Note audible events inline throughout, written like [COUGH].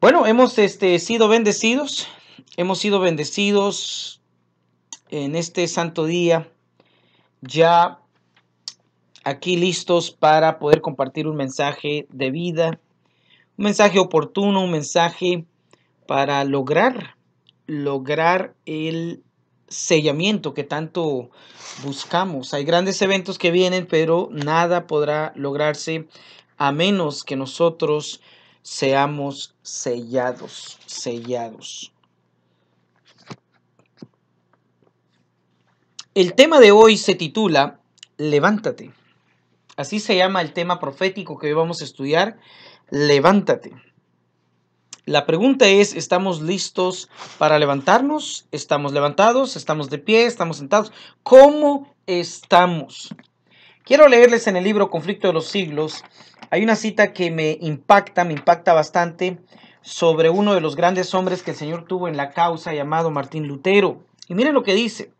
Bueno, hemos este, sido bendecidos, hemos sido bendecidos en este santo día, ya aquí listos para poder compartir un mensaje de vida, un mensaje oportuno, un mensaje para lograr, lograr el sellamiento que tanto buscamos. Hay grandes eventos que vienen, pero nada podrá lograrse a menos que nosotros seamos sellados, sellados. El tema de hoy se titula Levántate. Así se llama el tema profético que hoy vamos a estudiar, Levántate. La pregunta es, ¿estamos listos para levantarnos? ¿Estamos levantados? ¿Estamos de pie? ¿Estamos sentados? ¿Cómo estamos? Quiero leerles en el libro Conflicto de los Siglos, hay una cita que me impacta, me impacta bastante sobre uno de los grandes hombres que el Señor tuvo en la causa llamado Martín Lutero. Y miren lo que dice.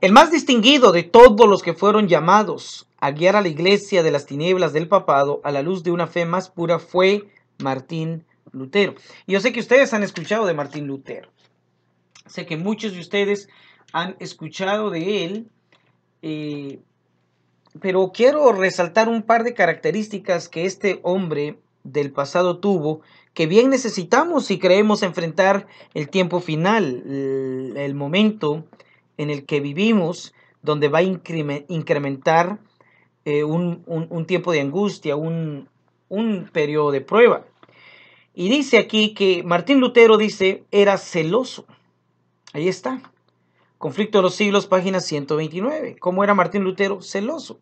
El más distinguido de todos los que fueron llamados a guiar a la iglesia de las tinieblas del papado a la luz de una fe más pura fue Martín Lutero. Y yo sé que ustedes han escuchado de Martín Lutero. Sé que muchos de ustedes han escuchado de él. Eh, pero quiero resaltar un par de características que este hombre del pasado tuvo que bien necesitamos si creemos enfrentar el tiempo final, el, momento en el que vivimos, donde va a incrementar eh, un, tiempo de angustia, un, un periodo de prueba. Y dice aquí que Martín Lutero dice, era celoso. Ahí está. Conflicto de los siglos, página 129. ¿Cómo era Martín Lutero? Celoso.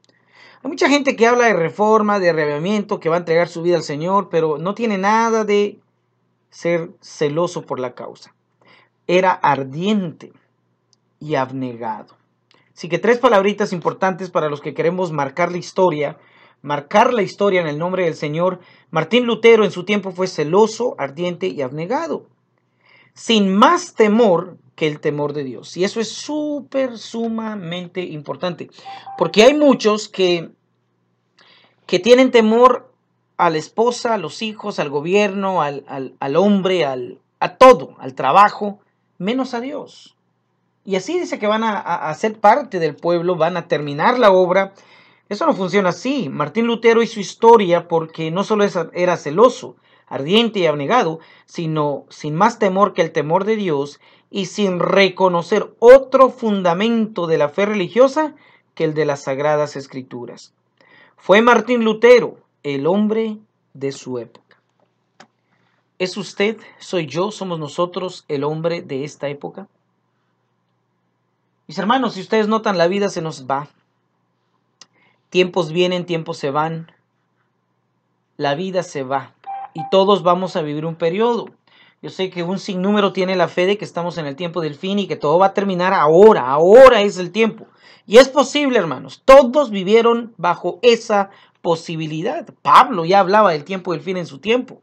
Hay mucha gente que habla de reforma, de arrebatamiento, que va a entregar su vida al Señor, pero no tiene nada de ser celoso por la causa. Era ardiente y abnegado. Así que tres palabritas importantes para los que queremos marcar la historia, marcar la historia en el nombre del Señor. Martín Lutero en su tiempo fue celoso, ardiente y abnegado. Sin más temor que el temor de Dios. Y eso es súper, sumamente importante. Porque hay muchos que, que tienen temor a la esposa, a los hijos, al gobierno, al, hombre, al, a todo, al trabajo, menos a Dios. Y así dice que van a, a ser parte del pueblo, van a terminar la obra, eso no funciona así. Martín Lutero y su historia porque no solo era celoso, ardiente y abnegado, sino sin más temor que el temor de Dios y sin reconocer otro fundamento de la fe religiosa que el de las sagradas escrituras. Fue Martín Lutero el hombre de su época. ¿Es usted, soy yo, somos nosotros el hombre de esta época? Mis hermanos, si ustedes notan, la vida se nos va. Tiempos vienen, tiempos se van. La vida se va y todos vamos a vivir un periodo. Yo sé que un sinnúmero tiene la fe de que estamos en el tiempo del fin y que todo va a terminar ahora, ahora es el tiempo. Y es posible, hermanos, todos vivieron bajo esa posibilidad. Pablo ya hablaba del tiempo del fin en su tiempo.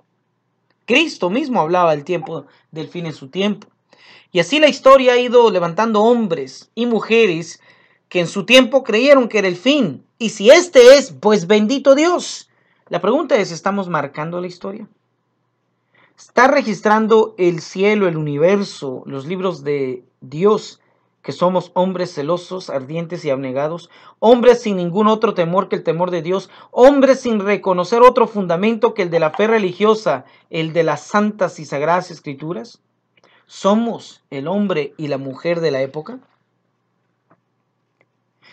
Cristo mismo hablaba del tiempo del fin en su tiempo. Y así la historia ha ido levantando hombres y mujeres que en su tiempo creyeron que era el fin. Y si este es, pues bendito Dios. La pregunta es, ¿estamos marcando la historia? ¿Está registrando el cielo, el universo, los libros de Dios, que somos hombres celosos, ardientes y abnegados, hombres sin ningún otro temor que el temor de Dios, hombres sin reconocer otro fundamento que el de la fe religiosa, el de las santas y sagradas escrituras? ¿Somos el hombre y la mujer de la época?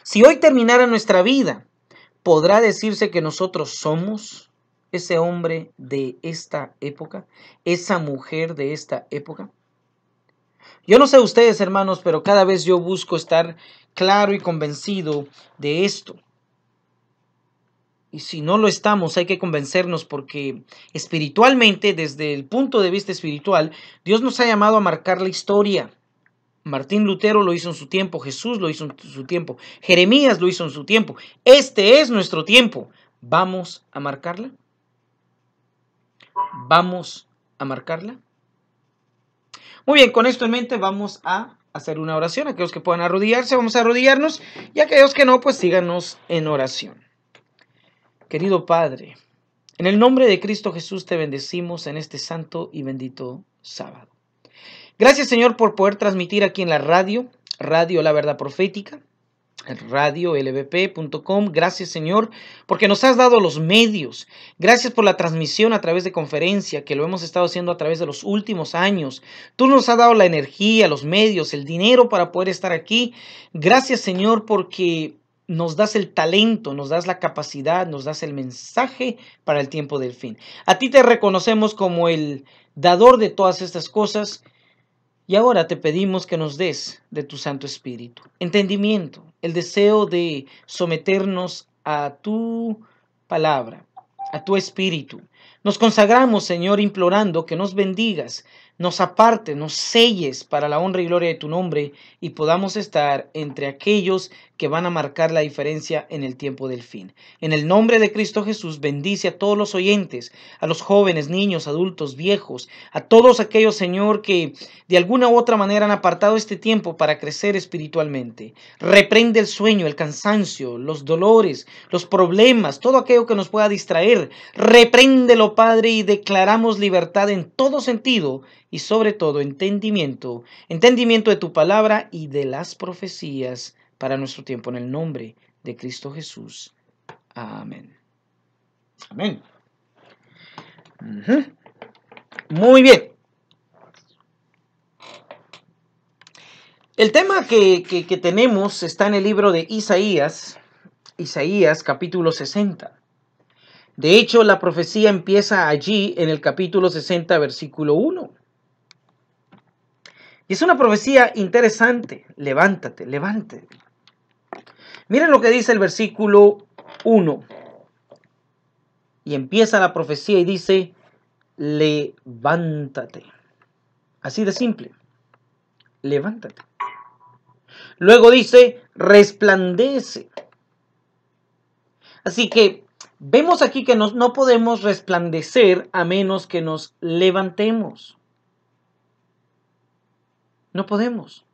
Si hoy terminara nuestra vida ¿Podrá decirse que nosotros somos ese hombre de esta época, esa mujer de esta época? Yo no sé ustedes, hermanos, pero cada vez yo busco estar claro y convencido de esto. Y si no lo estamos, hay que convencernos porque espiritualmente, desde el punto de vista espiritual, Dios nos ha llamado a marcar la historia. Martín Lutero lo hizo en su tiempo, Jesús lo hizo en su tiempo, Jeremías lo hizo en su tiempo. Este es nuestro tiempo. ¿Vamos a marcarla? ¿Vamos a marcarla? Muy bien, con esto en mente vamos a hacer una oración. Aquellos que puedan arrodillarse, vamos a arrodillarnos. Y aquellos que no, pues síganos en oración. Querido Padre, en el nombre de Cristo Jesús te bendecimos en este santo y bendito sábado. Gracias Señor por poder transmitir aquí en la radio, Radio La Verdad Profética, radio lbp.com. Gracias Señor porque nos has dado los medios. Gracias por la transmisión a través de conferencia que lo hemos estado haciendo a través de los últimos años. Tú nos has dado la energía, los medios, el dinero para poder estar aquí. Gracias Señor porque nos das el talento, nos das la capacidad, nos das el mensaje para el tiempo del fin. A ti te reconocemos como el dador de todas estas cosas y ahora te pedimos que nos des de tu Santo Espíritu entendimiento, el deseo de someternos a tu palabra, a tu Espíritu. Nos consagramos, Señor, implorando que nos bendigas, nos apartes, nos selles para la honra y gloria de tu nombre y podamos estar entre aquellos que van a marcar la diferencia en el tiempo del fin. En el nombre de Cristo Jesús bendice a todos los oyentes, a los jóvenes, niños, adultos, viejos, a todos aquellos, Señor, que de alguna u otra manera han apartado este tiempo para crecer espiritualmente. Reprende el sueño, el cansancio, los dolores, los problemas, todo aquello que nos pueda distraer. Repréndelo, Padre, y declaramos libertad en todo sentido y sobre todo entendimiento, entendimiento de tu palabra y de las profecías para nuestro tiempo en el nombre de Cristo Jesús. Amén. Amén. Muy bien. El tema que, que, tenemos está en el libro de Isaías, Isaías capítulo 60. De hecho, la profecía empieza allí en el capítulo 60, versículo 1. Y es una profecía interesante. Levántate, levántate. Miren lo que dice el versículo 1. Y empieza la profecía y dice, levántate. Así de simple. Levántate. Luego dice, resplandece. Así que vemos aquí que no podemos resplandecer a menos que nos levantemos. No podemos.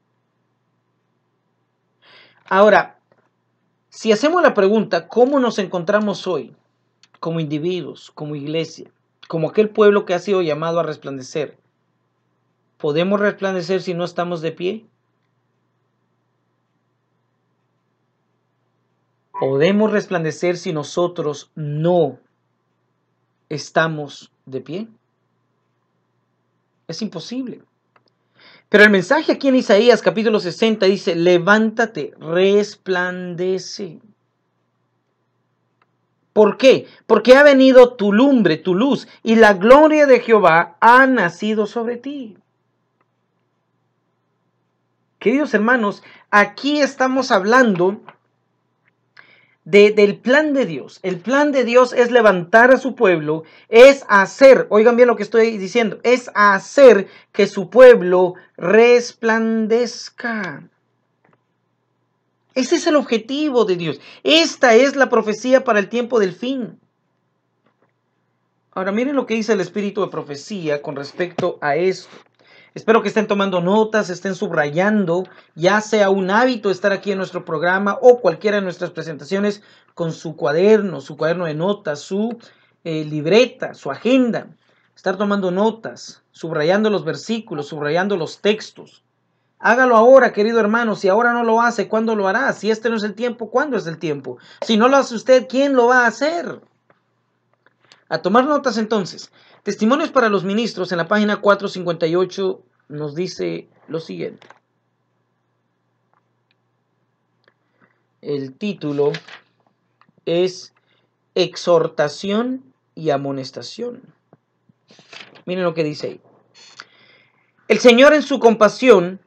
Ahora, si hacemos la pregunta, ¿cómo nos encontramos hoy como individuos, como iglesia, como aquel pueblo que ha sido llamado a resplandecer? ¿Podemos resplandecer si no estamos de pie? ¿Podemos resplandecer si nosotros no estamos de pie? Es imposible. Pero el mensaje aquí en Isaías capítulo 60 dice, levántate, resplandece. ¿Por qué? Porque ha venido tu lumbre, tu luz, y la gloria de Jehová ha nacido sobre ti. Queridos hermanos, aquí estamos hablando del plan de Dios. El plan de Dios es levantar a su pueblo, es hacer, oigan bien lo que estoy diciendo, es hacer que su pueblo resplandezca. Ese es el objetivo de Dios. Esta es la profecía para el tiempo del fin. Ahora miren lo que dice el espíritu de profecía con respecto a esto. Espero que estén tomando notas, estén subrayando, ya sea un hábito estar aquí en nuestro programa o cualquiera de nuestras presentaciones con su cuaderno, su cuaderno de notas, su eh, libreta, su agenda. Estar tomando notas, subrayando los versículos, subrayando los textos. Hágalo ahora, querido hermano. Si ahora no lo hace, ¿cuándo lo hará? Si este no es el tiempo, ¿cuándo es el tiempo? Si no lo hace usted, ¿quién lo va a hacer? A tomar notas entonces. Testimonios para los ministros en la página 458 nos dice lo siguiente. El título es Exhortación y Amonestación. Miren lo que dice ahí. El Señor en su compasión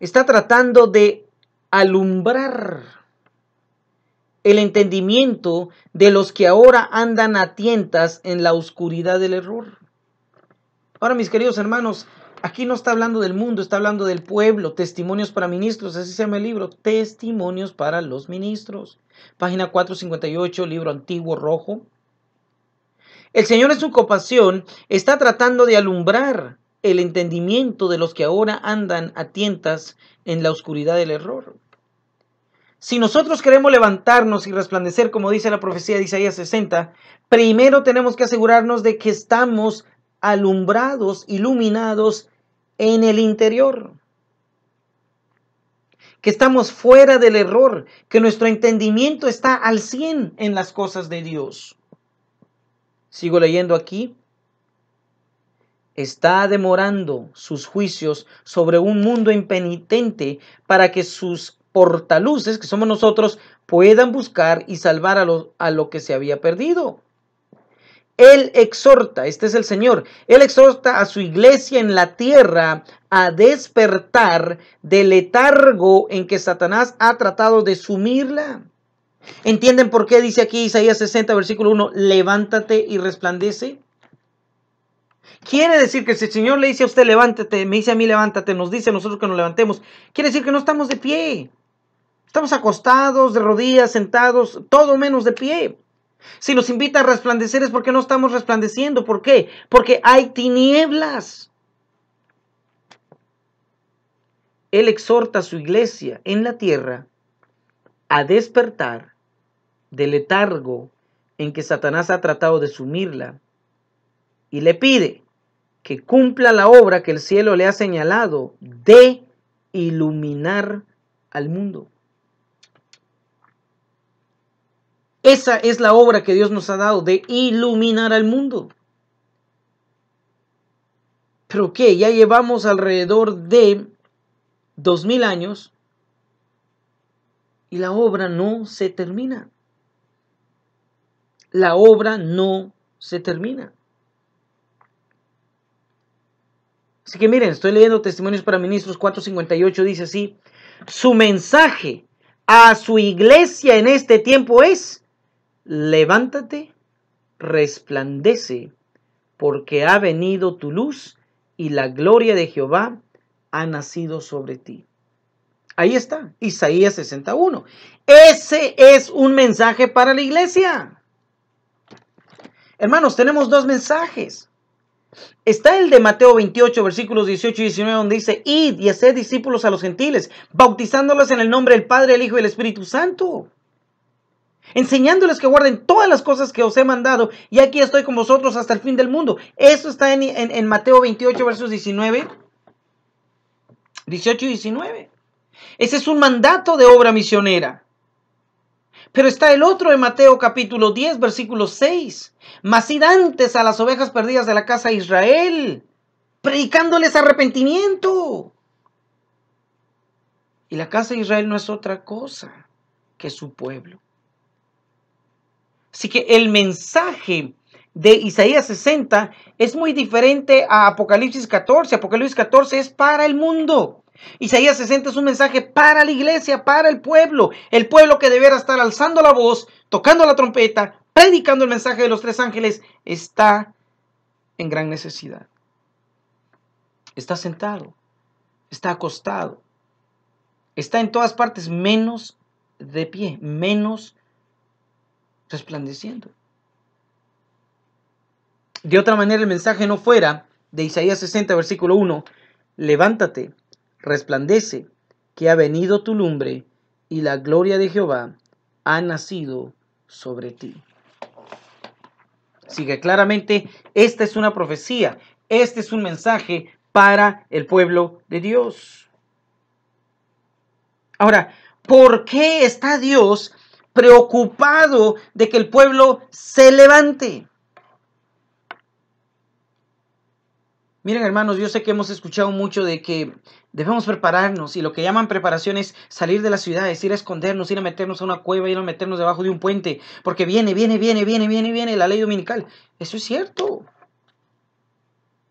está tratando de alumbrar el entendimiento de los que ahora andan a tientas en la oscuridad del error Ahora, mis queridos hermanos, aquí no está hablando del mundo, está hablando del pueblo, testimonios para ministros, así se llama el libro, testimonios para los ministros. Página 458, libro antiguo rojo. El Señor en su compasión está tratando de alumbrar el entendimiento de los que ahora andan a tientas en la oscuridad del error. Si nosotros queremos levantarnos y resplandecer, como dice la profecía de Isaías 60, primero tenemos que asegurarnos de que estamos alumbrados, iluminados en el interior. Que estamos fuera del error, que nuestro entendimiento está al 100 en las cosas de Dios. Sigo leyendo aquí. Está demorando sus juicios sobre un mundo impenitente para que sus portaluces, que somos nosotros, puedan buscar y salvar a lo, a lo que se había perdido. Él exhorta, este es el Señor, Él exhorta a su iglesia en la tierra a despertar del letargo en que Satanás ha tratado de sumirla. ¿Entienden por qué dice aquí Isaías 60, versículo 1, levántate y resplandece? Quiere decir que si el Señor le dice a usted levántate, me dice a mí levántate, nos dice a nosotros que nos levantemos, quiere decir que no estamos de pie. Estamos acostados, de rodillas, sentados, todo menos de pie. Si nos invita a resplandecer es porque no estamos resplandeciendo. ¿Por qué? Porque hay tinieblas. Él exhorta a su iglesia en la tierra a despertar del letargo en que Satanás ha tratado de sumirla y le pide que cumpla la obra que el cielo le ha señalado de iluminar al mundo. Esa es la obra que Dios nos ha dado de iluminar al mundo. Pero que ya llevamos alrededor de dos mil años y la obra no se termina. La obra no se termina. Así que miren, estoy leyendo Testimonios para Ministros 458, dice así, su mensaje a su iglesia en este tiempo es, levántate, resplandece, porque ha venido tu luz y la gloria de Jehová ha nacido sobre ti. Ahí está, Isaías 61. Ese es un mensaje para la iglesia. Hermanos, tenemos dos mensajes. Está el de Mateo 28, versículos 18 y 19, donde dice, id y haced discípulos a los gentiles, bautizándolos en el nombre del Padre, el Hijo y el Espíritu Santo enseñándoles que guarden todas las cosas que os he mandado, y aquí estoy con vosotros hasta el fin del mundo. Eso está en, Mateo 28, versos 19, 18 y 19. Ese es un mandato de obra misionera. Pero está el otro en Mateo capítulo 10, versículo 6. masidantes a las ovejas perdidas de la casa de Israel, predicándoles arrepentimiento. Y la casa de Israel no es otra cosa que su pueblo. Así que el mensaje de Isaías 60 es muy diferente a Apocalipsis 14. Apocalipsis 14 es para el mundo. Isaías 60 es un mensaje para la iglesia, para el pueblo, el pueblo que deberá estar alzando la voz, tocando la trompeta, predicando el mensaje de los tres ángeles, está en gran necesidad. Está sentado, está acostado, está en todas partes menos de pie, menos resplandeciendo. De otra manera el mensaje no fuera de Isaías 60, versículo 1, levántate, resplandece, que ha venido tu lumbre y la gloria de Jehová ha nacido sobre ti. Sigue claramente esta es una profecía, este es un mensaje para el pueblo de Dios. Ahora, ¿por qué está Dios preocupado de que el pueblo se levante. Miren hermanos, yo sé que hemos escuchado mucho de que debemos prepararnos y lo que llaman preparación es salir de las ciudades, ir a escondernos, ir a meternos a una cueva, ir a meternos debajo de un puente, porque viene, viene, viene, viene, viene, viene la ley dominical. Eso es cierto.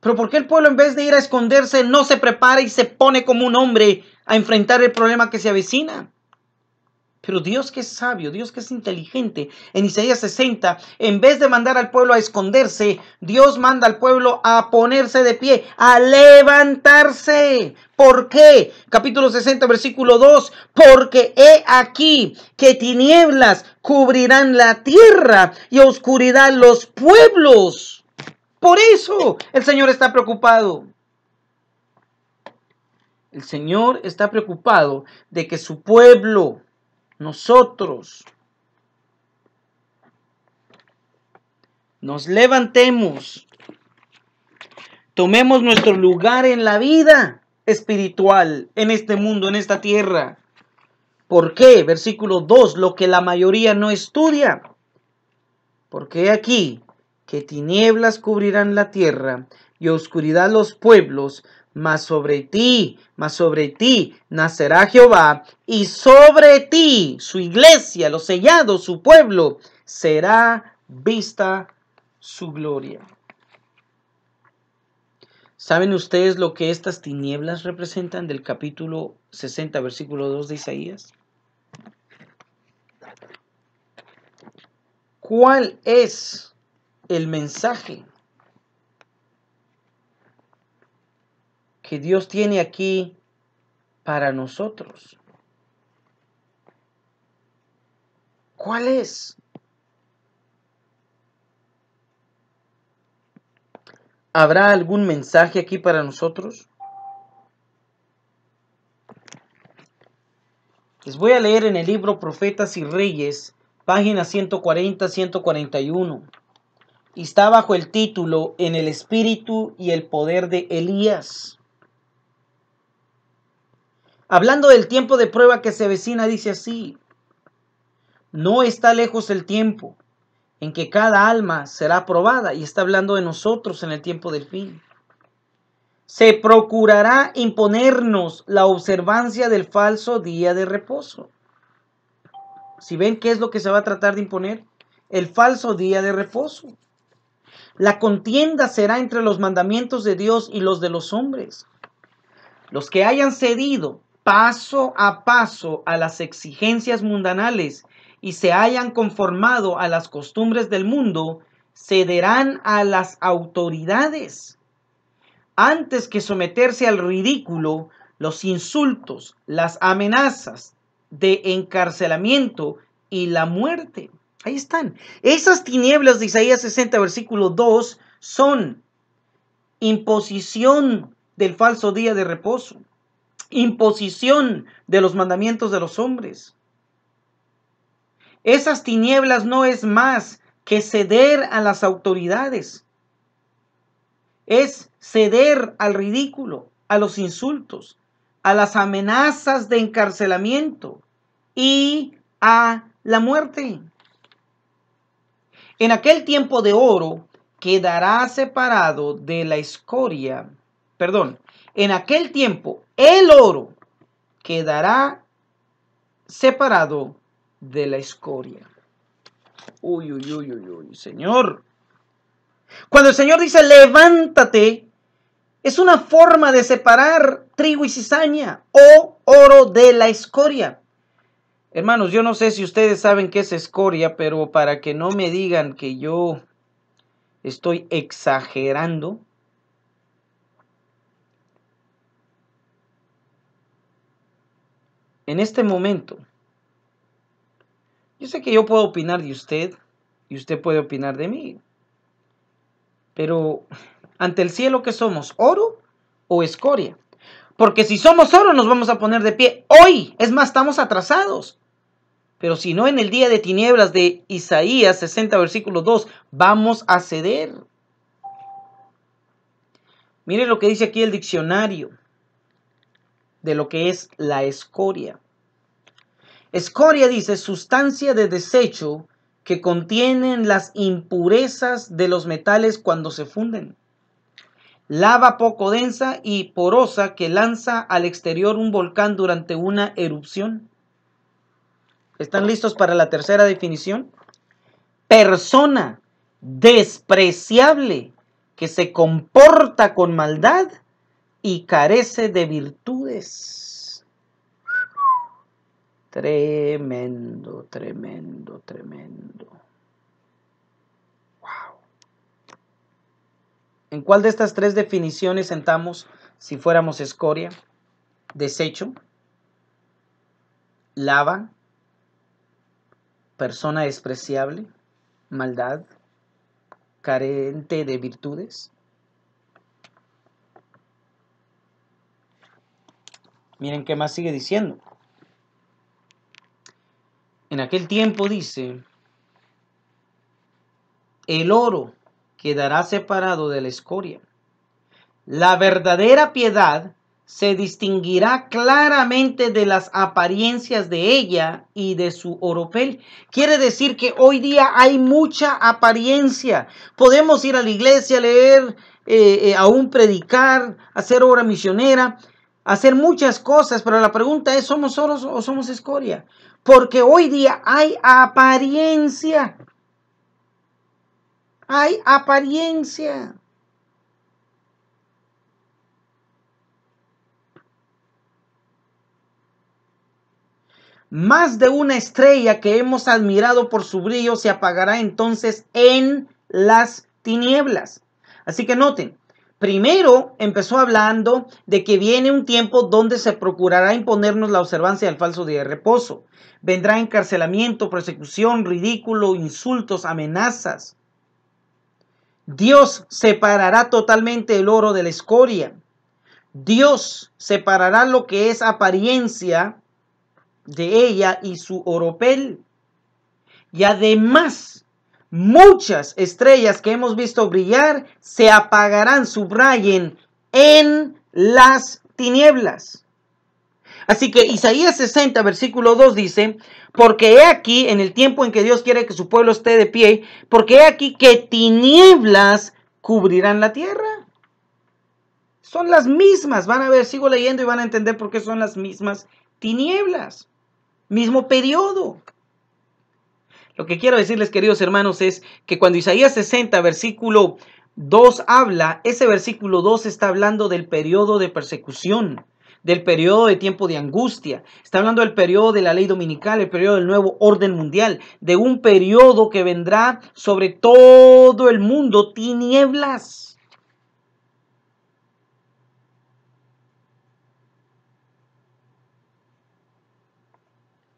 Pero ¿por qué el pueblo en vez de ir a esconderse no se prepara y se pone como un hombre a enfrentar el problema que se avecina? Pero Dios que es sabio, Dios que es inteligente, en Isaías 60, en vez de mandar al pueblo a esconderse, Dios manda al pueblo a ponerse de pie, a levantarse. ¿Por qué? Capítulo 60, versículo 2, porque he aquí que tinieblas cubrirán la tierra y oscuridad los pueblos. Por eso el Señor está preocupado. El Señor está preocupado de que su pueblo nosotros nos levantemos, tomemos nuestro lugar en la vida espiritual, en este mundo, en esta tierra. ¿Por qué? Versículo 2, lo que la mayoría no estudia. Porque aquí que tinieblas cubrirán la tierra y oscuridad los pueblos, mas sobre ti, mas sobre ti nacerá Jehová, y sobre ti su iglesia, los sellados, su pueblo, será vista su gloria. ¿Saben ustedes lo que estas tinieblas representan del capítulo 60, versículo 2 de Isaías? ¿Cuál es el mensaje Dios tiene aquí para nosotros. ¿Cuál es? ¿Habrá algún mensaje aquí para nosotros? Les voy a leer en el libro Profetas y Reyes, página 140-141. Y está bajo el título En el espíritu y el poder de Elías. Hablando del tiempo de prueba que se vecina, dice así, no está lejos el tiempo en que cada alma será probada y está hablando de nosotros en el tiempo del fin. Se procurará imponernos la observancia del falso día de reposo. Si ven qué es lo que se va a tratar de imponer, el falso día de reposo. La contienda será entre los mandamientos de Dios y los de los hombres. Los que hayan cedido paso a paso a las exigencias mundanales y se hayan conformado a las costumbres del mundo, cederán a las autoridades. Antes que someterse al ridículo, los insultos, las amenazas de encarcelamiento y la muerte. Ahí están. Esas tinieblas de Isaías 60, versículo 2, son imposición del falso día de reposo imposición de los mandamientos de los hombres. Esas tinieblas no es más que ceder a las autoridades. Es ceder al ridículo, a los insultos, a las amenazas de encarcelamiento y a la muerte. En aquel tiempo de oro quedará separado de la escoria, perdón, en aquel tiempo el oro quedará separado de la escoria. Uy, uy, uy, uy, Señor. Cuando el Señor dice, levántate, es una forma de separar trigo y cizaña o oro de la escoria. Hermanos, yo no sé si ustedes saben qué es escoria, pero para que no me digan que yo estoy exagerando, en este momento, yo sé que yo puedo opinar de usted y usted puede opinar de mí, pero ante el cielo que somos, oro o escoria. Porque si somos oro nos vamos a poner de pie hoy. Es más, estamos atrasados. Pero si no en el día de tinieblas de Isaías 60, versículo 2, vamos a ceder. Mire lo que dice aquí el diccionario de lo que es la escoria. Escoria dice sustancia de desecho que contienen las impurezas de los metales cuando se funden. Lava poco densa y porosa que lanza al exterior un volcán durante una erupción. ¿Están listos para la tercera definición? Persona despreciable que se comporta con maldad y carece de virtudes. Tremendo, tremendo, tremendo. Wow. ¿En cuál de estas tres definiciones sentamos si fuéramos escoria? Desecho, lava, persona despreciable, maldad, carente de virtudes. Miren qué más sigue diciendo. En aquel tiempo dice, el oro quedará separado de la escoria. La verdadera piedad se distinguirá claramente de las apariencias de ella y de su oropel. Quiere decir que hoy día hay mucha apariencia. Podemos ir a la iglesia, leer, eh, eh aún predicar, hacer obra misionera, hacer muchas cosas, pero la pregunta es, ¿somos oros o somos escoria? Porque hoy día hay apariencia. Hay apariencia. Más de una estrella que hemos admirado por su brillo se apagará entonces en las tinieblas. Así que noten, Primero empezó hablando de que viene un tiempo donde se procurará imponernos la observancia del falso día de reposo. Vendrá encarcelamiento, persecución, ridículo, insultos, amenazas. Dios separará totalmente el oro de la escoria. Dios separará lo que es apariencia de ella y su oropel. Y además muchas estrellas que hemos visto brillar se apagarán, subrayen, en las tinieblas. Así que Isaías 60, versículo 2 dice, porque he aquí, en el tiempo en que Dios quiere que su pueblo esté de pie, porque he aquí que tinieblas cubrirán la tierra. Son las mismas, van a ver, sigo leyendo y van a entender por qué son las mismas tinieblas. Mismo periodo. Lo que quiero decirles, queridos hermanos, es que cuando Isaías 60, versículo 2 habla, ese versículo 2 está hablando del periodo de persecución del periodo de tiempo de angustia. Está hablando del periodo de la ley dominical, el periodo del nuevo orden mundial, de un periodo que vendrá sobre todo el mundo tinieblas.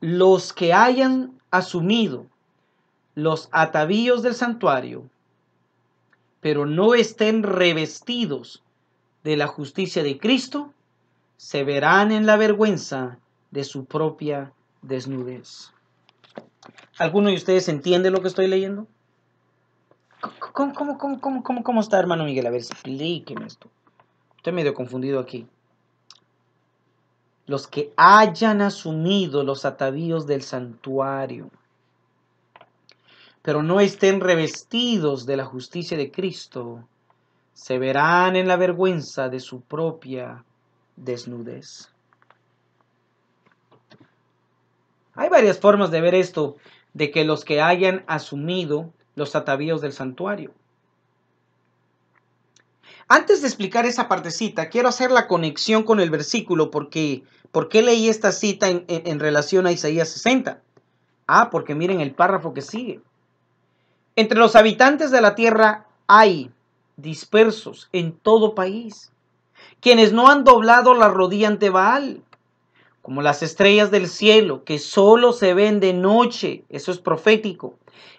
Los que hayan asumido los atavíos del santuario, pero no estén revestidos de la justicia de Cristo, se verán en la vergüenza de su propia desnudez. ¿Alguno de ustedes entiende lo que estoy leyendo? ¿Cómo, cómo, está, hermano Miguel? A ver, explíqueme esto. Estoy medio confundido aquí. Los que hayan asumido los atavíos del santuario pero no estén revestidos de la justicia de Cristo, se verán en la vergüenza de su propia desnudez. Hay varias formas de ver esto, de que los que hayan asumido los atavíos del santuario. Antes de explicar esa partecita, quiero hacer la conexión con el versículo, porque ¿por qué leí esta cita en, en relación a Isaías 60? Ah, porque miren el párrafo que sigue. Entre los habitantes de la tierra hay dispersos en todo país, quienes no han doblado la rodilla ante Baal, como las estrellas del cielo que solo se ven de noche, eso es profético.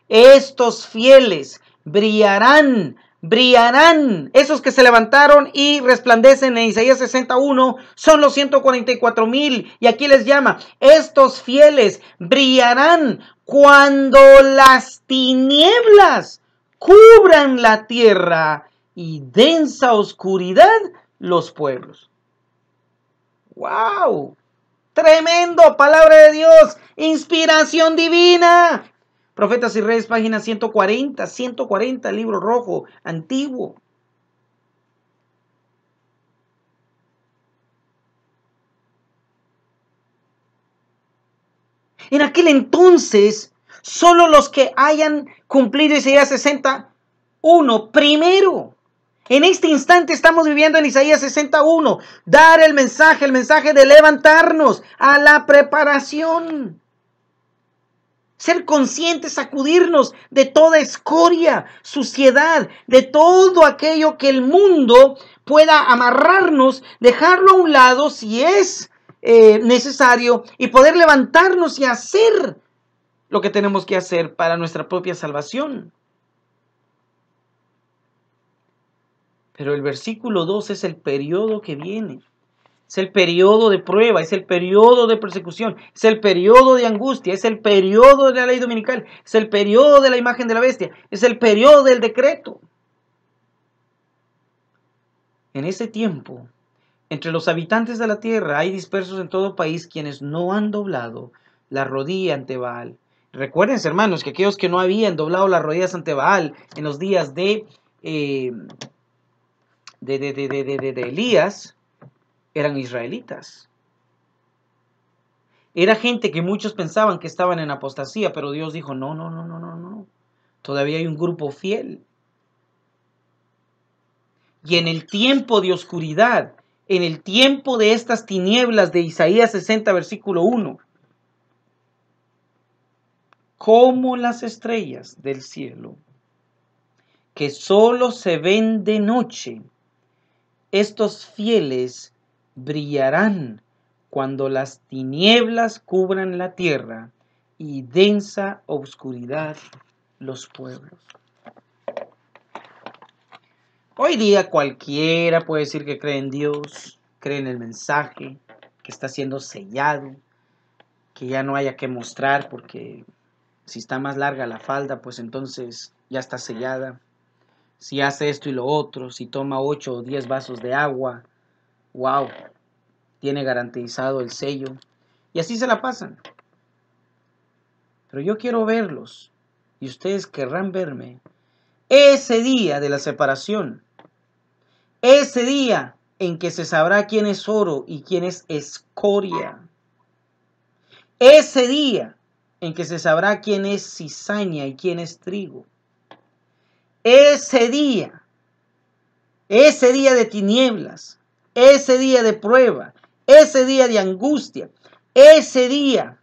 Estos fieles brillarán brillarán. Esos que se levantaron y resplandecen en Isaías 61 son los 144 mil. Y aquí les llama, estos fieles brillarán cuando las tinieblas cubran la tierra y densa oscuridad los pueblos. ¡Wow! Tremendo, palabra de Dios, inspiración divina. Profetas y Redes, página 140, 140, libro rojo, antiguo. En aquel entonces, solo los que hayan cumplido Isaías 61 primero. En este instante estamos viviendo en Isaías 61. Dar el mensaje, el mensaje de levantarnos a la preparación. Ser conscientes, sacudirnos de toda escoria, suciedad, de todo aquello que el mundo pueda amarrarnos, dejarlo a un lado si es eh, necesario y poder levantarnos y hacer lo que tenemos que hacer para nuestra propia salvación. Pero el versículo 2 es el periodo que viene. Es el periodo de prueba, es el periodo de persecución, es el periodo de angustia, es el periodo de la ley dominical, es el periodo de la imagen de la bestia, es el periodo del decreto. En ese tiempo, entre los habitantes de la tierra hay dispersos en todo país quienes no han doblado la rodilla ante Baal. Recuérdense, hermanos, que aquellos que no habían doblado las rodillas ante Baal en los días de, eh, de, de Elías, eran israelitas. Era gente que muchos pensaban que estaban en apostasía, pero Dios dijo, no, no, no, no, no, no. Todavía hay un grupo fiel. Y en el tiempo de oscuridad, en el tiempo de estas tinieblas de Isaías 60, versículo 1, como las estrellas del cielo, que solo se ven de noche, estos fieles brillarán cuando las tinieblas cubran la tierra y densa obscuridad los pueblos. Hoy día cualquiera puede decir que cree en Dios, cree en el mensaje, que está siendo sellado, que ya no haya que mostrar porque si está más larga la falda, pues entonces ya está sellada. Si hace esto y lo otro, si toma ocho o diez vasos de agua, wow, tiene garantizado el sello. Y así se la pasan. Pero yo quiero verlos y ustedes querrán verme ese día de la separación. Ese día en que se sabrá quién es oro y quién es escoria. Ese día en que se sabrá quién es cizaña y quién es trigo. Ese día, ese día de tinieblas, ese día de prueba, ese día de angustia, ese día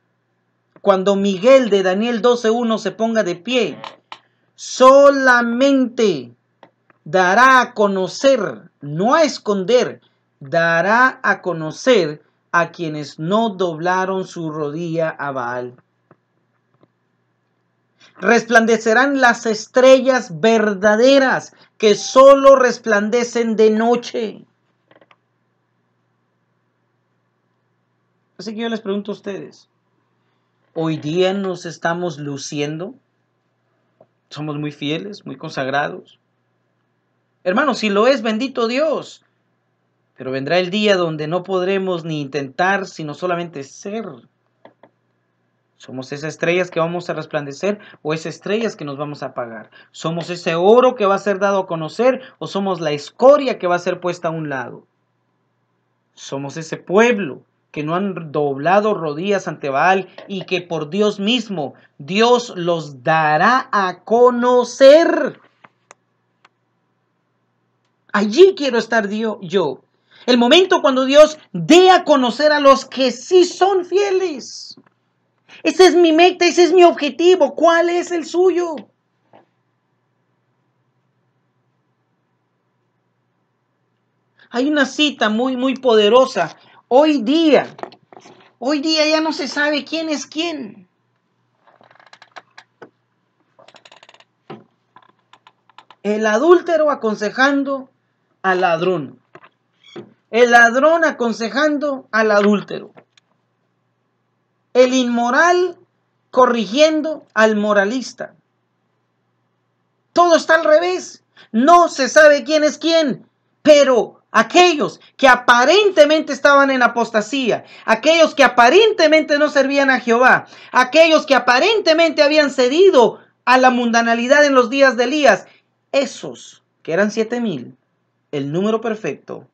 cuando Miguel de Daniel 12.1 se ponga de pie, solamente dará a conocer, no a esconder, dará a conocer a quienes no doblaron su rodilla a Baal. Resplandecerán las estrellas verdaderas que solo resplandecen de noche. Así que yo les pregunto a ustedes, ¿hoy día nos estamos luciendo? ¿Somos muy fieles, muy consagrados? Hermanos, si lo es, bendito Dios. Pero vendrá el día donde no podremos ni intentar, sino solamente ser. Somos esas estrellas que vamos a resplandecer o esas estrellas que nos vamos a apagar. Somos ese oro que va a ser dado a conocer o somos la escoria que va a ser puesta a un lado. Somos ese pueblo que no han doblado rodillas ante Baal y que por Dios mismo Dios los dará a conocer. Allí quiero estar yo. El momento cuando Dios dé a conocer a los que sí son fieles. Ese es mi meta, ese es mi objetivo. ¿Cuál es el suyo? Hay una cita muy, muy poderosa Hoy día, hoy día ya no se sabe quién es quién. El adúltero aconsejando al ladrón. El ladrón aconsejando al adúltero. El inmoral corrigiendo al moralista. Todo está al revés. No se sabe quién es quién, pero aquellos que aparentemente estaban en apostasía, aquellos que aparentemente no servían a Jehová, aquellos que aparentemente habían cedido a la mundanalidad en los días de Elías, esos que eran siete mil, el número perfecto,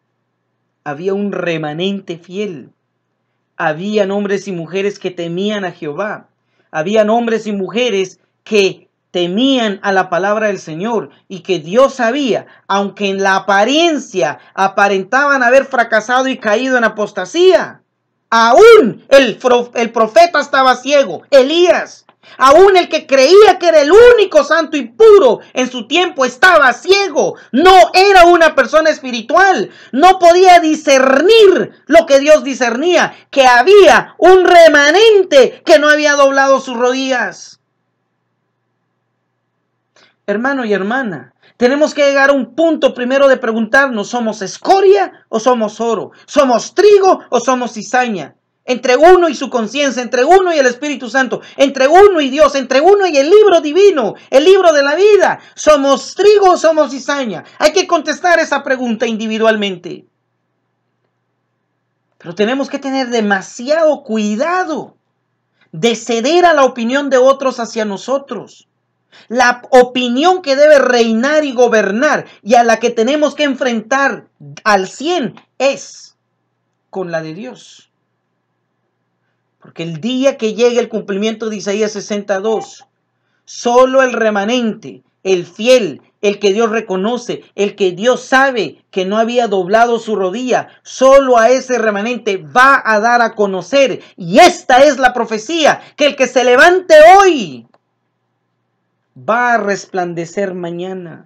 había un remanente fiel. Habían hombres y mujeres que temían a Jehová. Habían hombres y mujeres que temían a la palabra del Señor y que Dios sabía, aunque en la apariencia aparentaban haber fracasado y caído en apostasía. Aún el, el profeta estaba ciego, Elías. Aún el que creía que era el único santo y puro en su tiempo estaba ciego. No era una persona espiritual. No podía discernir lo que Dios discernía, que había un remanente que no había doblado sus rodillas hermano y hermana. Tenemos que llegar a un punto primero de preguntarnos, ¿somos escoria o somos oro? ¿Somos trigo o somos cizaña? Entre uno y su conciencia, entre uno y el Espíritu Santo, entre uno y Dios, entre uno y el libro divino, el libro de la vida. ¿Somos trigo o somos cizaña? Hay que contestar esa pregunta individualmente. Pero tenemos que tener demasiado cuidado de ceder a la opinión de otros hacia nosotros la opinión que debe reinar y gobernar y a la que tenemos que enfrentar al 100 es con la de Dios. Porque el día que llegue el cumplimiento de Isaías 62, solo el remanente, el fiel, el que Dios reconoce, el que Dios sabe que no había doblado su rodilla, solo a ese remanente va a dar a conocer. Y esta es la profecía, que el que se levante hoy va a resplandecer mañana.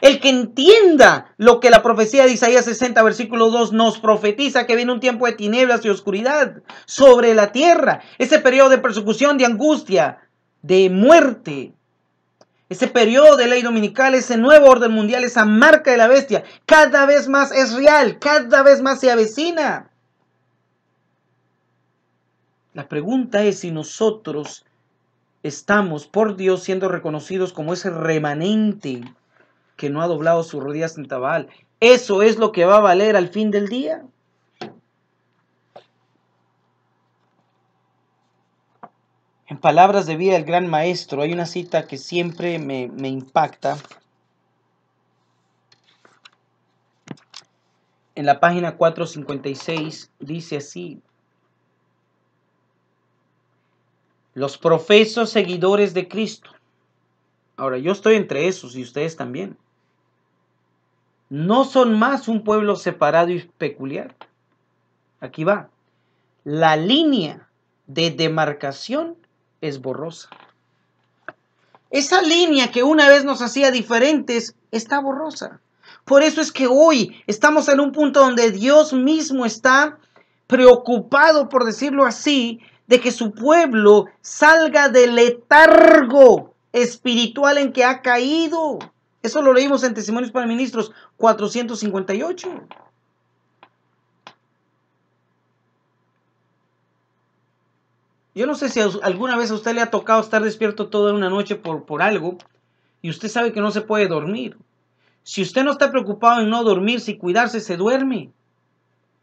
El que entienda lo que la profecía de Isaías 60, versículo 2 nos profetiza, que viene un tiempo de tinieblas y oscuridad sobre la tierra, ese periodo de persecución, de angustia, de muerte, ese periodo de ley dominical, ese nuevo orden mundial, esa marca de la bestia, cada vez más es real, cada vez más se avecina. La pregunta es si nosotros estamos por Dios siendo reconocidos como ese remanente que no ha doblado sus rodillas en Tabal. Eso es lo que va a valer al fin del día. En palabras de vida del gran maestro hay una cita que siempre me, me impacta. En la página 456 dice así, los profesos seguidores de Cristo. Ahora, yo estoy entre esos y ustedes también. No son más un pueblo separado y peculiar. Aquí va. La línea de demarcación es borrosa. Esa línea que una vez nos hacía diferentes está borrosa. Por eso es que hoy estamos en un punto donde Dios mismo está preocupado, por decirlo así, de que su pueblo salga del letargo espiritual en que ha caído. Eso lo leímos en Testimonios para Ministros 458. Yo no sé si alguna vez a usted le ha tocado estar despierto toda una noche por, por algo y usted sabe que no se puede dormir. Si usted no está preocupado en no dormirse y cuidarse, se duerme.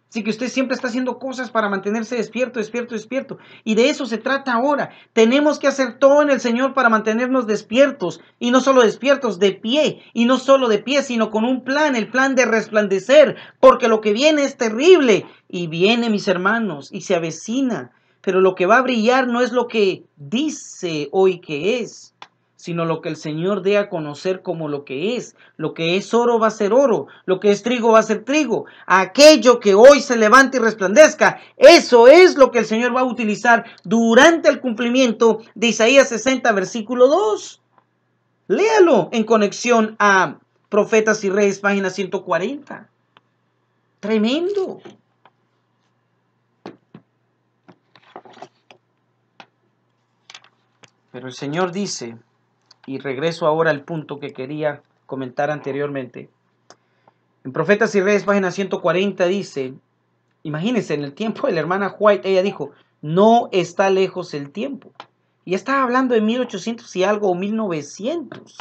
Así que usted siempre está haciendo cosas para mantenerse despierto, despierto, despierto. Y de eso se trata ahora. Tenemos que hacer todo en el Señor para mantenernos despiertos. Y no solo despiertos, de pie. Y no solo de pie, sino con un plan, el plan de resplandecer. Porque lo que viene es terrible. Y viene, mis hermanos, y se avecina. Pero lo que va a brillar no es lo que dice hoy que es, sino lo que el Señor dé a conocer como lo que es. Lo que es oro va a ser oro, lo que es trigo va a ser trigo. Aquello que hoy se levante y resplandezca, eso es lo que el Señor va a utilizar durante el cumplimiento de Isaías 60, versículo 2. Léalo en conexión a Profetas y Reyes, página 140. Tremendo. Pero el Señor dice, y regreso ahora al punto que quería comentar anteriormente. En Profetas y Reyes, página 140, dice, imagínense, en el tiempo de la hermana White, ella dijo, no está lejos el tiempo. Y estaba hablando de 1800 y algo o 1900.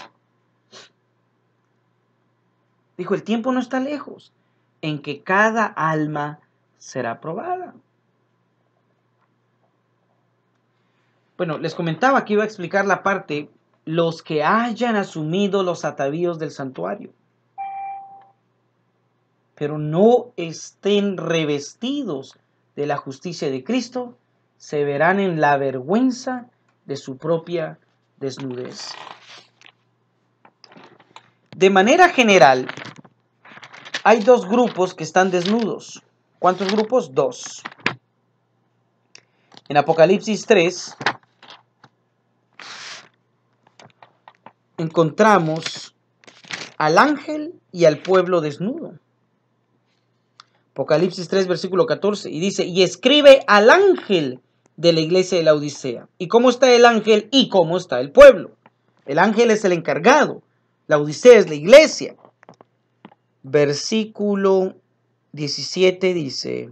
Dijo, el tiempo no está lejos, en que cada alma será probada. Bueno, les comentaba que iba a explicar la parte los que hayan asumido los atavíos del santuario, pero no estén revestidos de la justicia de Cristo, se verán en la vergüenza de su propia desnudez. De manera general, hay dos grupos que están desnudos. ¿Cuántos grupos? Dos. En Apocalipsis 3, encontramos al ángel y al pueblo desnudo. Apocalipsis 3, versículo 14, y dice, y escribe al ángel de la iglesia de la Odisea. ¿Y cómo está el ángel y cómo está el pueblo? El ángel es el encargado, la Odisea es la iglesia. Versículo 17 dice,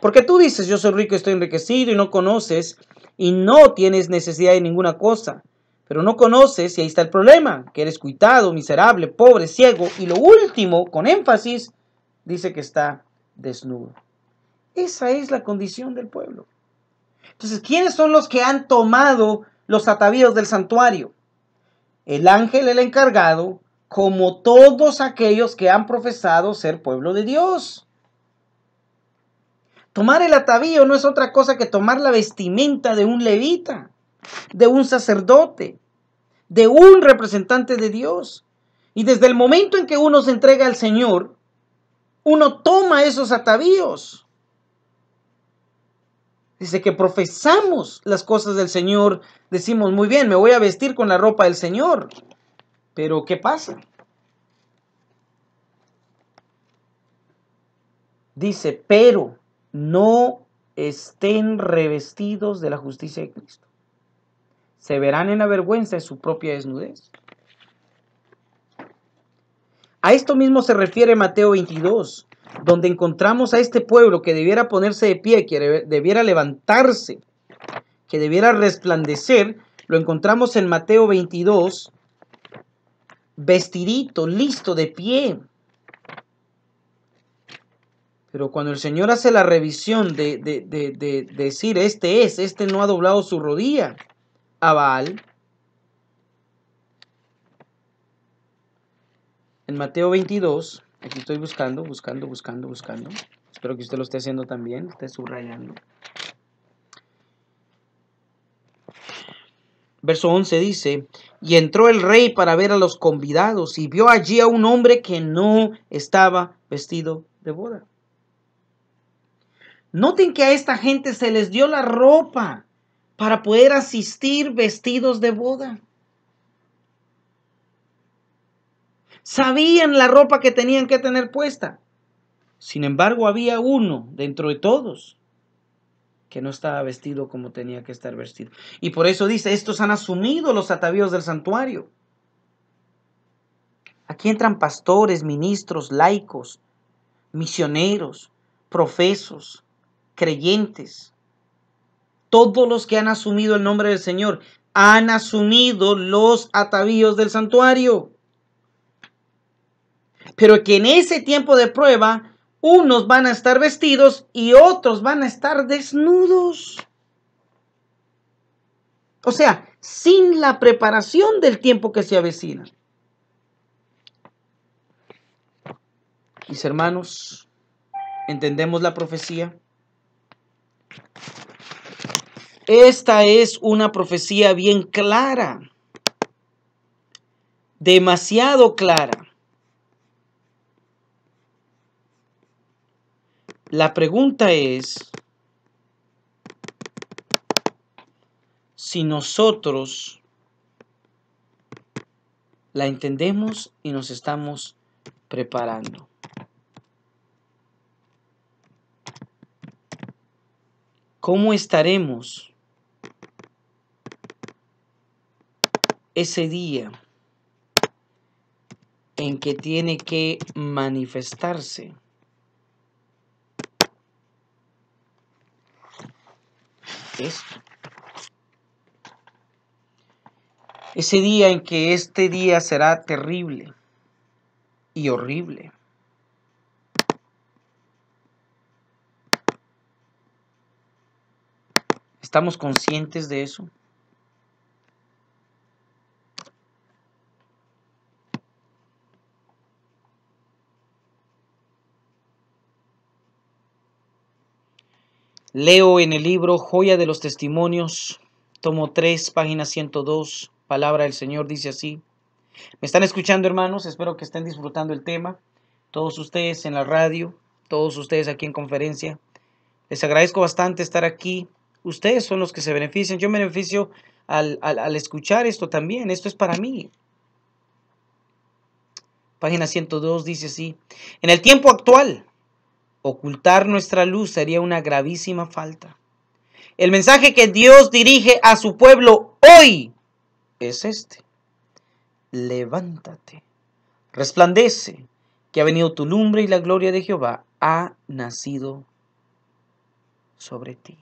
porque tú dices, yo soy rico, estoy enriquecido y no conoces y no tienes necesidad de ninguna cosa pero no conoces y ahí está el problema, que eres cuitado, miserable, pobre, ciego y lo último, con énfasis, dice que está desnudo. Esa es la condición del pueblo. Entonces, ¿quiénes son los que han tomado los atavíos del santuario? El ángel, el encargado, como todos aquellos que han profesado ser pueblo de Dios. Tomar el atavío no es otra cosa que tomar la vestimenta de un levita de un sacerdote, de un representante de Dios. Y desde el momento en que uno se entrega al Señor, uno toma esos atavíos. Dice que profesamos las cosas del Señor, decimos, muy bien, me voy a vestir con la ropa del Señor. Pero ¿qué pasa? Dice, pero no estén revestidos de la justicia de Cristo se verán en la vergüenza de su propia desnudez. A esto mismo se refiere Mateo 22, donde encontramos a este pueblo que debiera ponerse de pie, que debiera levantarse, que debiera resplandecer, lo encontramos en Mateo 22, vestidito, listo, de pie. Pero cuando el Señor hace la revisión de, de decir, este es, este no ha doblado su rodilla, en Mateo 22, aquí estoy buscando, buscando, buscando, buscando. Espero que usted lo esté haciendo también, esté subrayando. Verso 11 dice, y entró el rey para ver a los convidados y vio allí a un hombre que no estaba vestido de boda. Noten que a esta gente se les dio la ropa para poder asistir vestidos de boda. Sabían la ropa que tenían que tener puesta. Sin embargo, había uno dentro de todos que no estaba vestido como tenía que estar vestido. Y por eso dice, estos han asumido los atavíos del santuario. Aquí entran pastores, ministros, laicos, misioneros, profesos, creyentes, todos los que han asumido el nombre del Señor, han asumido los atavíos del santuario. Pero que en ese tiempo de prueba, unos van a estar vestidos y otros van a estar desnudos. O sea, sin la preparación del tiempo que se avecina. Mis hermanos, ¿entendemos la profecía? Esta es una profecía bien clara, demasiado clara. La pregunta es si nosotros la entendemos y nos estamos preparando. ¿Cómo estaremos? ese día en que tiene que manifestarse. Ese día en que este día será terrible y horrible. ¿Estamos conscientes de eso? Leo en el libro Joya de los Testimonios, tomo 3, página 102, palabra del Señor dice así. ¿Me están escuchando hermanos? Espero que estén disfrutando el tema. Todos ustedes en la radio, todos ustedes aquí en conferencia. Les agradezco bastante estar aquí. Ustedes son los que se benefician. Yo me beneficio al, al escuchar esto también. Esto es para mí. Página 102 dice así. En el tiempo actual, Ocultar nuestra luz sería una gravísima falta. El mensaje que Dios dirige a su pueblo hoy es este. Levántate, resplandece, que ha venido tu lumbre y la gloria de Jehová ha nacido sobre ti.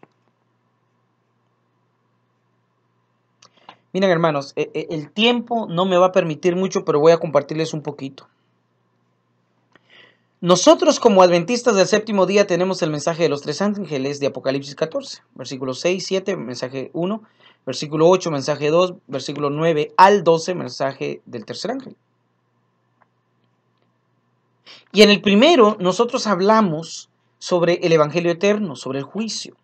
Miren hermanos, e, e, el tiempo no me va a permitir mucho, pero voy a compartirles un poquito. Nosotros como adventistas del séptimo día tenemos el mensaje de los tres ángeles de Apocalipsis 14, versículo 6, 7, mensaje 1, versículo 8, mensaje 2, versículo 9 al 12, mensaje del tercer ángel. Y en el primero nosotros hablamos sobre el Evangelio eterno, sobre el juicio.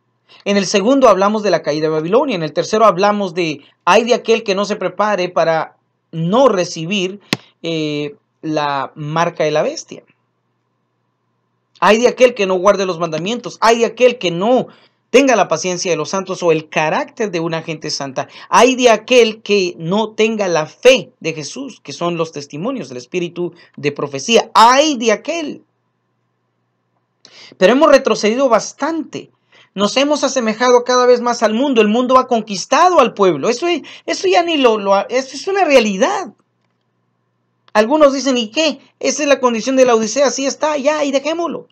En el segundo hablamos de la caída de Babilonia. En el tercero hablamos de hay de aquel que no se prepare para no recibir eh, la marca de la bestia. Hay de aquel que no guarde los mandamientos. Hay de aquel que no tenga la paciencia de los santos o el carácter de una gente santa. Hay de aquel que no tenga la fe de Jesús, que son los testimonios del espíritu de profecía. Hay de aquel. Pero hemos retrocedido bastante. Nos hemos asemejado cada vez más al mundo. El mundo ha conquistado al pueblo. Eso, eso ya ni lo, lo eso es una realidad. Algunos dicen, ¿y qué? Esa es la condición de la Odisea, así está, ya, y dejémoslo.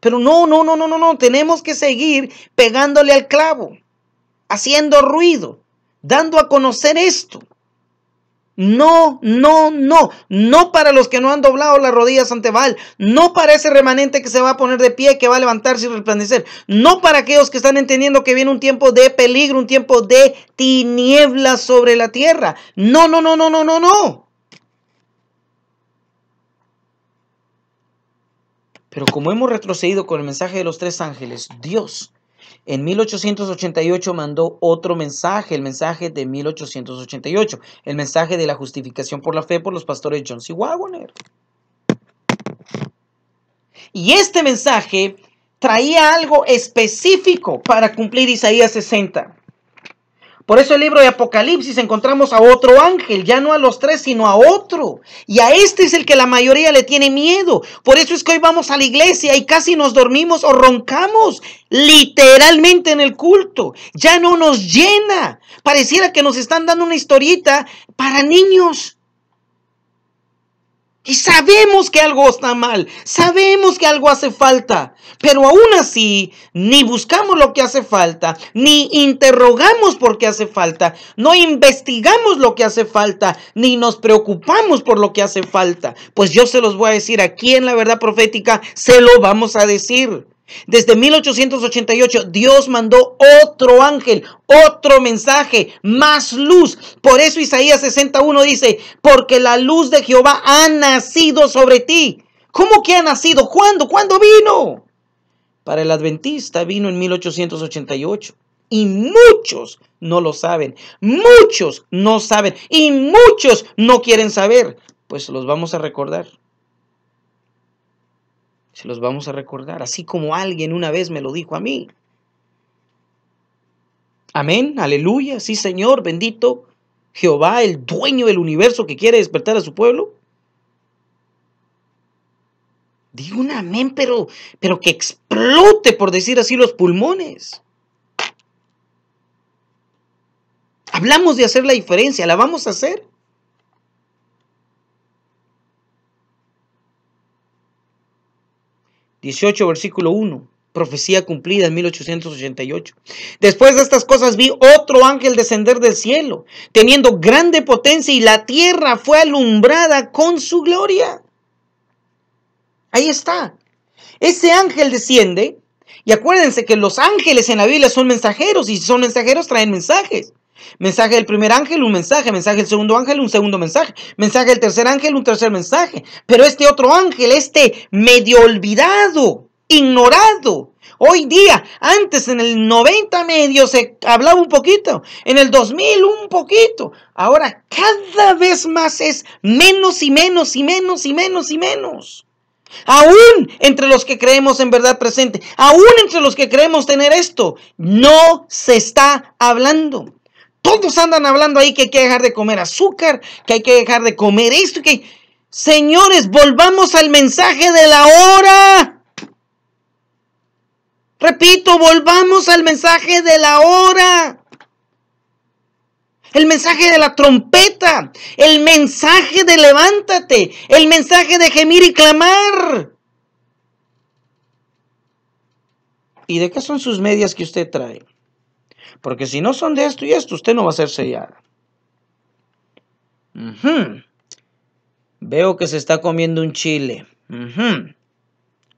Pero no, no, no, no, no, no, tenemos que seguir pegándole al clavo, haciendo ruido, dando a conocer esto. No, no, no, no para los que no han doblado las rodillas ante Baal, no para ese remanente que se va a poner de pie, que va a levantarse y resplandecer, no para aquellos que están entendiendo que viene un tiempo de peligro, un tiempo de tinieblas sobre la tierra. No, no, no, no, no, no, no. Pero como hemos retrocedido con el mensaje de los tres ángeles, Dios en 1888 mandó otro mensaje, el mensaje de 1888, el mensaje de la justificación por la fe por los pastores John C. Wagoner. Y este mensaje traía algo específico para cumplir Isaías 60. Por eso el libro de Apocalipsis encontramos a otro ángel, ya no a los tres, sino a otro. Y a este es el que la mayoría le tiene miedo. Por eso es que hoy vamos a la iglesia y casi nos dormimos o roncamos literalmente en el culto. Ya no nos llena. Pareciera que nos están dando una historieta para niños. Y sabemos que algo está mal, sabemos que algo hace falta, pero aún así ni buscamos lo que hace falta, ni interrogamos por qué hace falta, no investigamos lo que hace falta, ni nos preocupamos por lo que hace falta. Pues yo se los voy a decir aquí en la verdad profética, se lo vamos a decir. Desde 1888 Dios mandó otro ángel, otro mensaje, más luz. Por eso Isaías 61 dice, porque la luz de Jehová ha nacido sobre ti. ¿Cómo que ha nacido? ¿Cuándo? ¿Cuándo vino? Para el adventista vino en 1888. Y muchos no lo saben. Muchos no saben. Y muchos no quieren saber. Pues los vamos a recordar. Se los vamos a recordar, así como alguien una vez me lo dijo a mí. Amén, aleluya, sí Señor, bendito Jehová, el dueño del universo que quiere despertar a su pueblo. Digo un amén, pero, pero que explote, por decir así, los pulmones. Hablamos de hacer la diferencia, la vamos a hacer. 18, versículo 1. Profecía cumplida en 1888. Después de estas cosas vi otro ángel descender del cielo, teniendo grande potencia y la tierra fue alumbrada con su gloria. Ahí está. Ese ángel desciende y acuérdense que los ángeles en la Biblia son mensajeros y si son mensajeros traen mensajes. Mensaje del primer ángel, un mensaje. Mensaje del segundo ángel, un segundo mensaje. Mensaje del tercer ángel, un tercer mensaje. Pero este otro ángel, este medio olvidado, ignorado. Hoy día, antes en el 90 medio se hablaba un poquito, en el 2000 un poquito. Ahora cada vez más es menos y menos y menos y menos y menos. Aún entre los que creemos en verdad presente, aún entre los que creemos tener esto, no se está hablando. Todos andan hablando ahí que hay que dejar de comer azúcar, que hay que dejar de comer esto, que... Señores, volvamos al mensaje de la hora. Repito, volvamos al mensaje de la hora. El mensaje de la trompeta, el mensaje de levántate, el mensaje de gemir y clamar. ¿Y de qué son sus medias que usted trae? Porque si no son de esto y esto, usted no va a ser sellado. Veo que se está comiendo un chile.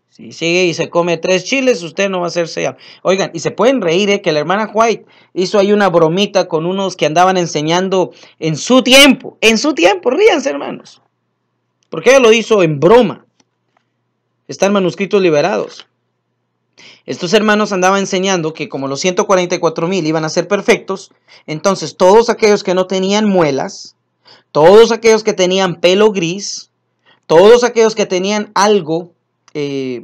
Si sigue y se come tres chiles, usted no va a ser sellado. Oigan, y se pueden reír, ¿eh? que la hermana White hizo ahí una bromita con unos que andaban enseñando en su tiempo. En su tiempo, ríanse, hermanos. Porque ella lo hizo en broma. Están manuscritos liberados. Estos hermanos andaban enseñando que como los 144 mil iban a ser perfectos, entonces todos aquellos que no tenían muelas, todos aquellos que tenían pelo gris, todos aquellos que tenían algo, eh,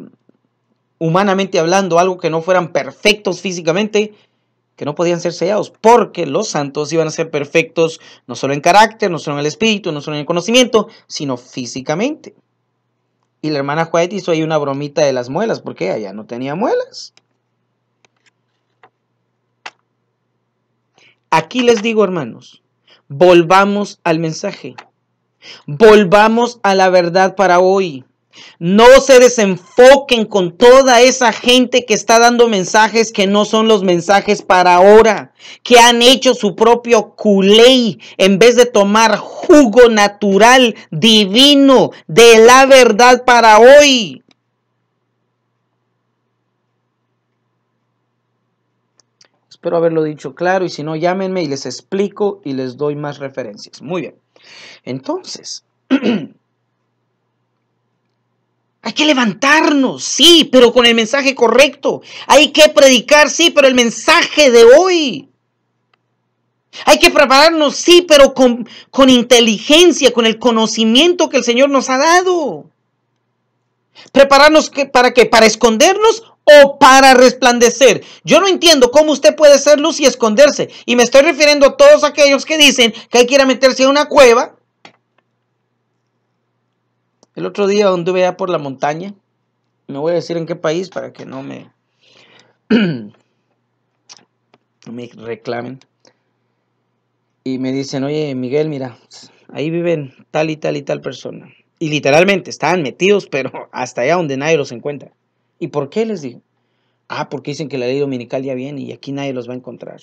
humanamente hablando, algo que no fueran perfectos físicamente, que no podían ser sellados, porque los santos iban a ser perfectos no solo en carácter, no solo en el espíritu, no solo en el conocimiento, sino físicamente. Y la hermana Juárez hizo ahí una bromita de las muelas, porque ella no tenía muelas. Aquí les digo, hermanos, volvamos al mensaje. Volvamos a la verdad para hoy. No se desenfoquen con toda esa gente que está dando mensajes que no son los mensajes para ahora, que han hecho su propio culé en vez de tomar jugo natural, divino, de la verdad para hoy. Espero haberlo dicho claro y si no, llámenme y les explico y les doy más referencias. Muy bien. Entonces, [CLEARS THROAT] Hay que levantarnos, sí, pero con el mensaje correcto. Hay que predicar, sí, pero el mensaje de hoy. Hay que prepararnos, sí, pero con, con, inteligencia, con el conocimiento que el Señor nos ha dado. Prepararnos para qué? Para escondernos o para resplandecer. Yo no entiendo cómo usted puede ser luz y esconderse. Y me estoy refiriendo a todos aquellos que dicen que hay que ir a meterse en una cueva el otro día anduve allá por la montaña. No voy a decir en qué país para que no me, [CLEARS THROAT] me reclamen. Y me dicen, oye Miguel, mira, ahí viven tal y tal y tal persona. Y literalmente estaban metidos, pero [LAUGHS] hasta allá donde nadie los encuentra. ¿Y por qué les digo? Ah, porque dicen que la ley dominical ya viene y aquí nadie los va a encontrar.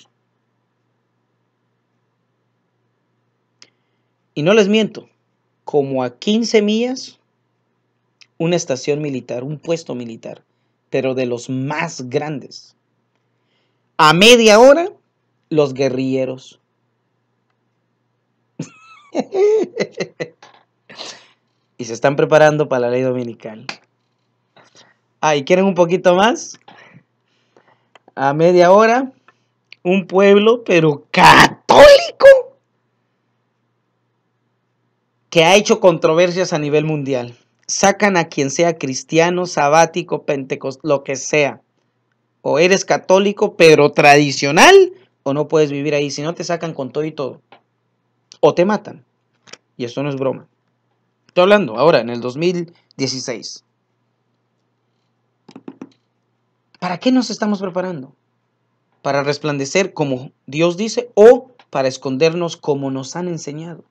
Y no les miento, como a 15 millas una estación militar, un puesto militar, pero de los más grandes. A media hora, los guerrilleros. [LAUGHS] y se están preparando para la ley dominical. Ah, ¿y quieren un poquito más? A media hora, un pueblo, pero católico, que ha hecho controversias a nivel mundial sacan a quien sea cristiano, sabático, pentecostal, lo que sea. O eres católico, pero tradicional, o no puedes vivir ahí. Si no, te sacan con todo y todo. O te matan. Y esto no es broma. Estoy hablando ahora, en el 2016. ¿Para qué nos estamos preparando? ¿Para resplandecer como Dios dice o para escondernos como nos han enseñado?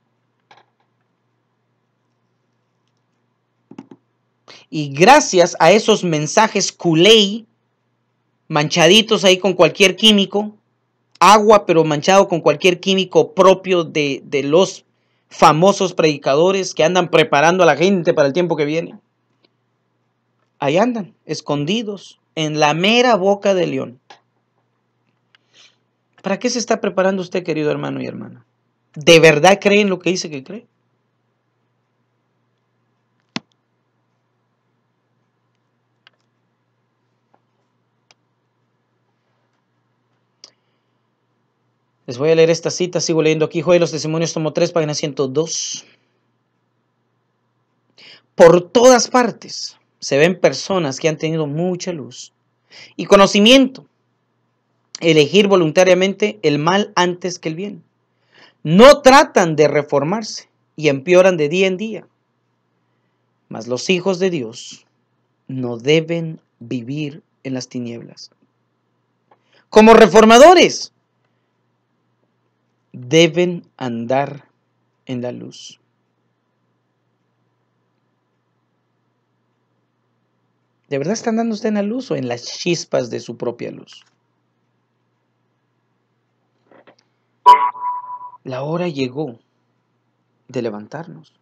Y gracias a esos mensajes culei, manchaditos ahí con cualquier químico, agua pero manchado con cualquier químico propio de, de los famosos predicadores que andan preparando a la gente para el tiempo que viene. Ahí andan, escondidos, en la mera boca del león. ¿Para qué se está preparando usted, querido hermano y hermana? ¿De verdad cree en lo que dice que cree? Les voy a leer esta cita, sigo leyendo aquí, de los Testimonios, tomo 3, página 102. Por todas partes se ven personas que han tenido mucha luz y conocimiento. Elegir voluntariamente el mal antes que el bien. No tratan de reformarse y empeoran de día en día. Mas los hijos de Dios no deben vivir en las tinieblas. Como reformadores, deben andar en la luz. ¿De verdad está andando usted en la luz o en las chispas de su propia luz? La hora llegó de levantarnos.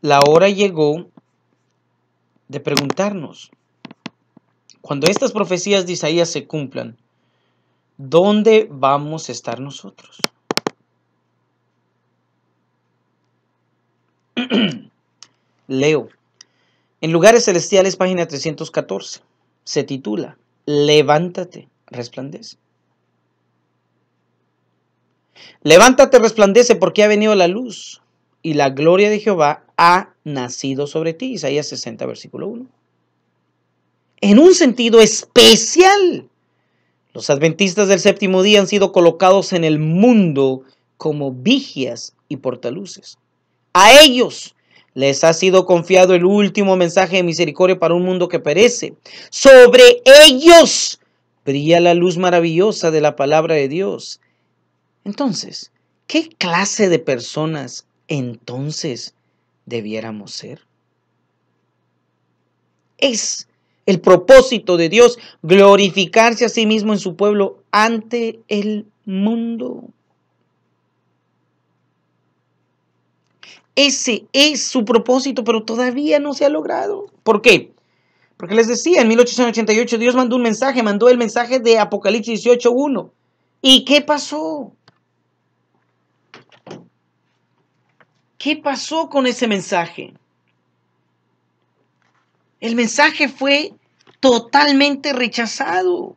La hora llegó de preguntarnos, cuando estas profecías de Isaías se cumplan, ¿dónde vamos a estar nosotros? [CLEARS THROAT] Leo. En lugares celestiales, página 314, se titula Levántate, resplandece. Levántate, resplandece, porque ha venido la luz y la gloria de Jehová ha nacido sobre ti. Isaías 60, versículo 1. En un sentido especial, los adventistas del séptimo día han sido colocados en el mundo como vigias y portaluces. A ellos les ha sido confiado el último mensaje de misericordia para un mundo que perece. Sobre ellos brilla la luz maravillosa de la palabra de Dios. Entonces, ¿qué clase de personas entonces debiéramos ser? Es el propósito de Dios, glorificarse a sí mismo en su pueblo ante el mundo. Ese es su propósito, pero todavía no se ha logrado. ¿Por qué? Porque les decía, en 1888 Dios mandó un mensaje, mandó el mensaje de Apocalipsis 18.1. ¿Y qué pasó? ¿Qué pasó con ese mensaje? El mensaje fue totalmente rechazado.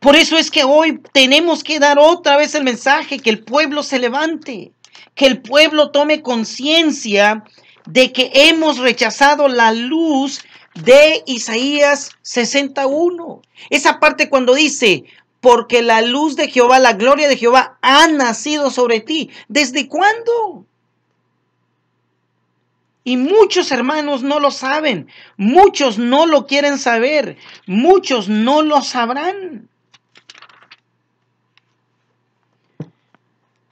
Por eso es que hoy tenemos que dar otra vez el mensaje, que el pueblo se levante, que el pueblo tome conciencia de que hemos rechazado la luz de Isaías 61. Esa parte cuando dice, porque la luz de Jehová, la gloria de Jehová ha nacido sobre ti. ¿Desde cuándo? Y muchos hermanos no lo saben, muchos no lo quieren saber, muchos no lo sabrán.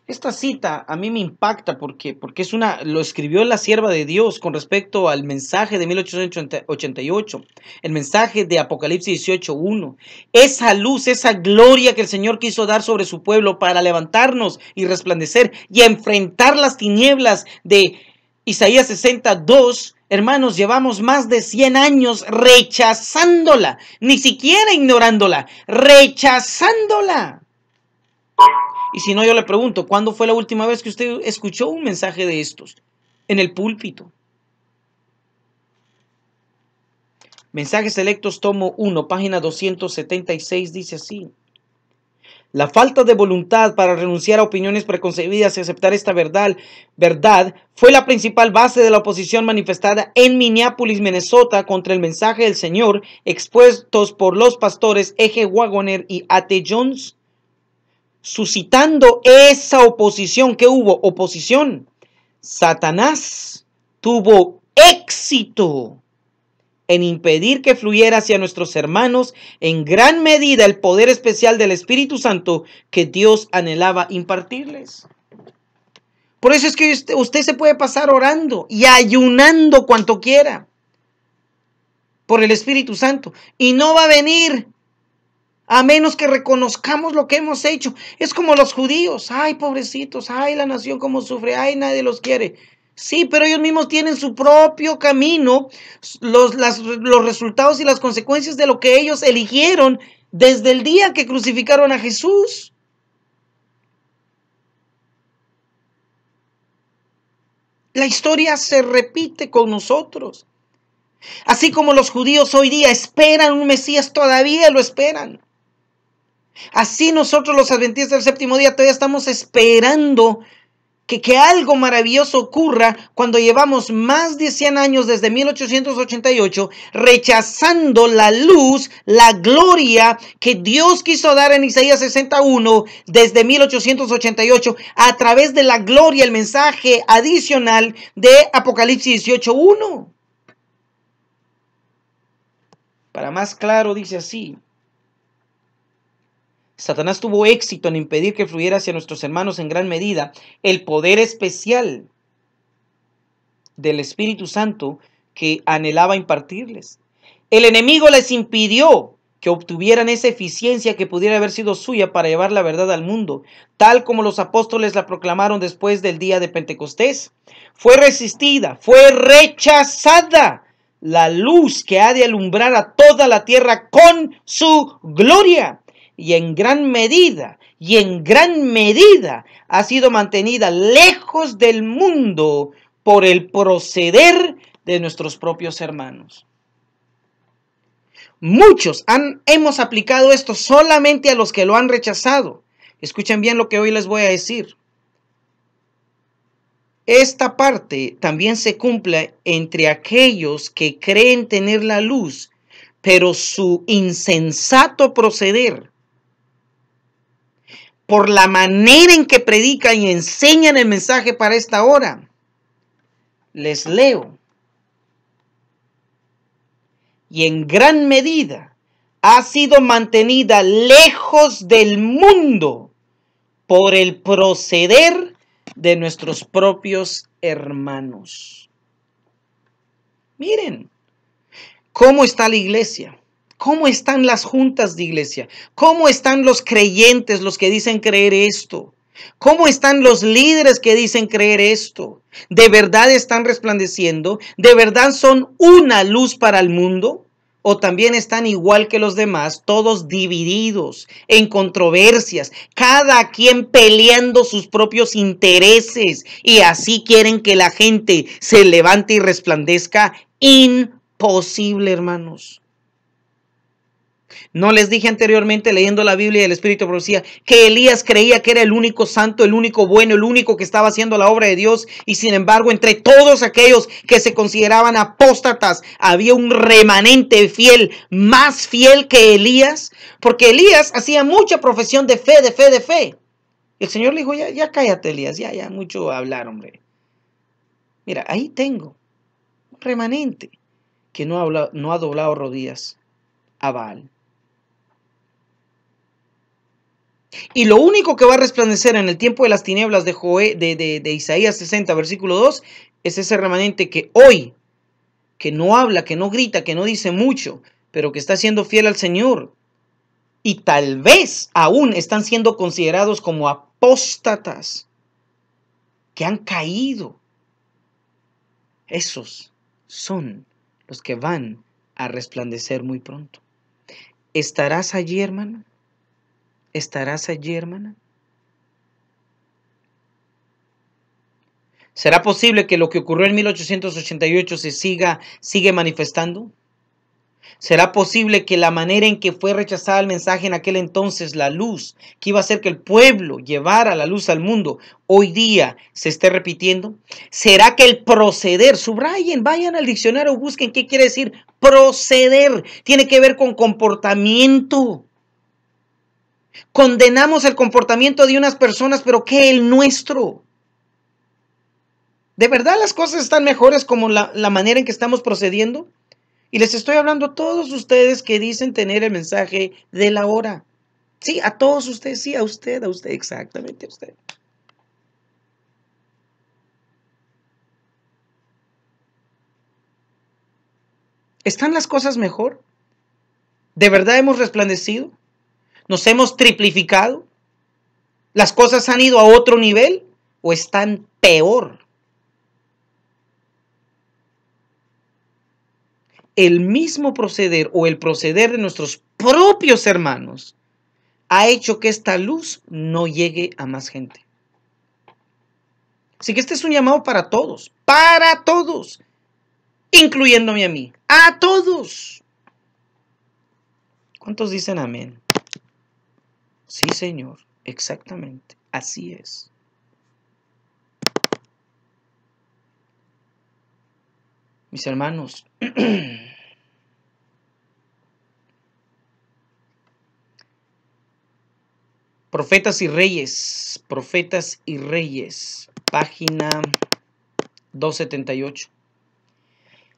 Esta cita a mí me impacta porque, porque es una, lo escribió la sierva de Dios con respecto al mensaje de 1888, el mensaje de Apocalipsis 18.1. Esa luz, esa gloria que el Señor quiso dar sobre su pueblo para levantarnos y resplandecer y enfrentar las tinieblas de Isaías 62, hermanos, llevamos más de 100 años rechazándola, ni siquiera ignorándola, rechazándola. Y si no, yo le pregunto, ¿cuándo fue la última vez que usted escuchó un mensaje de estos? En el púlpito. Mensajes electos tomo 1, página 276, dice así. La falta de voluntad para renunciar a opiniones preconcebidas y aceptar esta verdad, verdad fue la principal base de la oposición manifestada en Minneapolis, Minnesota, contra el mensaje del Señor expuestos por los pastores Eje Wagoner y Ate Jones, suscitando esa oposición. que hubo? Oposición. Satanás tuvo éxito en impedir que fluyera hacia nuestros hermanos en gran medida el poder especial del Espíritu Santo que Dios anhelaba impartirles. Por eso es que usted, se puede pasar orando y ayunando cuanto quiera por el Espíritu Santo y no va a venir a menos que reconozcamos lo que hemos hecho. Es como los judíos, ay pobrecitos, ay la nación como sufre, ay nadie los quiere. Sí, pero ellos mismos tienen su propio camino, los, los resultados y las consecuencias de lo que ellos eligieron desde el día que crucificaron a Jesús. La historia se repite con nosotros. Así como los judíos hoy día esperan un Mesías, todavía lo esperan. Así nosotros los adventistas del séptimo día todavía estamos esperando que, algo maravilloso ocurra cuando llevamos más de 100 años desde 1888 rechazando la luz, la gloria que Dios quiso dar en Isaías 61 desde 1888 a través de la gloria, el mensaje adicional de Apocalipsis 18.1. Para más claro, dice así. Satanás tuvo éxito en impedir que fluyera hacia nuestros hermanos en gran medida el poder especial del Espíritu Santo que anhelaba impartirles. El enemigo les impidió que obtuvieran esa eficiencia que pudiera haber sido suya para llevar la verdad al mundo, tal como los apóstoles la proclamaron después del día de Pentecostés. Fue resistida, fue rechazada la luz que ha de alumbrar a toda la tierra con su gloria y en gran medida, y en gran medida ha sido mantenida lejos del mundo por el proceder de nuestros propios hermanos. Muchos han, hemos aplicado esto solamente a los que lo han rechazado. Escuchen bien lo que hoy les voy a decir. Esta parte también se cumple entre aquellos que creen tener la luz, pero su insensato proceder por la manera en que predican y enseñan el mensaje para esta hora. Les leo. Y en gran medida ha sido mantenida lejos del mundo por el proceder de nuestros propios hermanos. Miren cómo está la iglesia. ¿Cómo están las juntas de iglesia? ¿Cómo están los creyentes, los que dicen creer esto? ¿Cómo están los líderes que dicen creer esto? ¿De verdad están resplandeciendo? ¿De verdad son una luz para el mundo? ¿O también están igual que los demás, todos divididos, en controversias, cada quien peleando sus propios intereses y así quieren que la gente se levante y resplandezca? Imposible, hermanos. No les dije anteriormente, leyendo la Biblia y el Espíritu de Profecía, que Elías creía que era el único santo, el único bueno, el único que estaba haciendo la obra de Dios. Y sin embargo, entre todos aquellos que se consideraban apóstatas, había un remanente fiel, más fiel que Elías, porque Elías hacía mucha profesión de fe, de fe, de fe. Y el Señor le dijo, ya, ya cállate, Elías, ya, ya, mucho hablar, hombre. Mira, ahí tengo un remanente que no ha, no ha doblado rodillas a Baal. Y lo único que va a resplandecer en el tiempo de las tinieblas de, de, de, de, Isaías 60, versículo 2, es ese remanente que hoy, que no habla, que no grita, que no dice mucho, pero que está siendo fiel al Señor. Y tal vez aún están siendo considerados como apóstatas, que han caído. Esos son los que van a resplandecer muy pronto. ¿Estarás allí, hermano? ¿Estarás allí, hermana? ¿Será posible que lo que ocurrió en 1888 se siga sigue manifestando? ¿Será posible que la manera en que fue rechazada el mensaje en aquel entonces, la luz, que iba a hacer que el pueblo llevara la luz al mundo, hoy día se esté repitiendo? ¿Será que el proceder, subrayen, vayan al diccionario, busquen qué quiere decir proceder, tiene que ver con comportamiento? Condenamos el comportamiento de unas personas, pero ¿qué el nuestro? ¿De verdad las cosas están mejores como la, la manera en que estamos procediendo? Y les estoy hablando a todos ustedes que dicen tener el mensaje de la hora. Sí, a todos ustedes, sí, a usted, a usted, exactamente a usted. ¿Están las cosas mejor? ¿De verdad hemos resplandecido? ¿Nos hemos triplificado? ¿Las cosas han ido a otro nivel o están peor? El mismo proceder o el proceder de nuestros propios hermanos ha hecho que esta luz no llegue a más gente. Así que este es un llamado para todos, para todos, incluyéndome a mí, a todos. ¿Cuántos dicen amén? Sí, Señor, exactamente, así es. Mis hermanos, [CLEARS THROAT] Profetas y Reyes, Profetas y Reyes, página 278.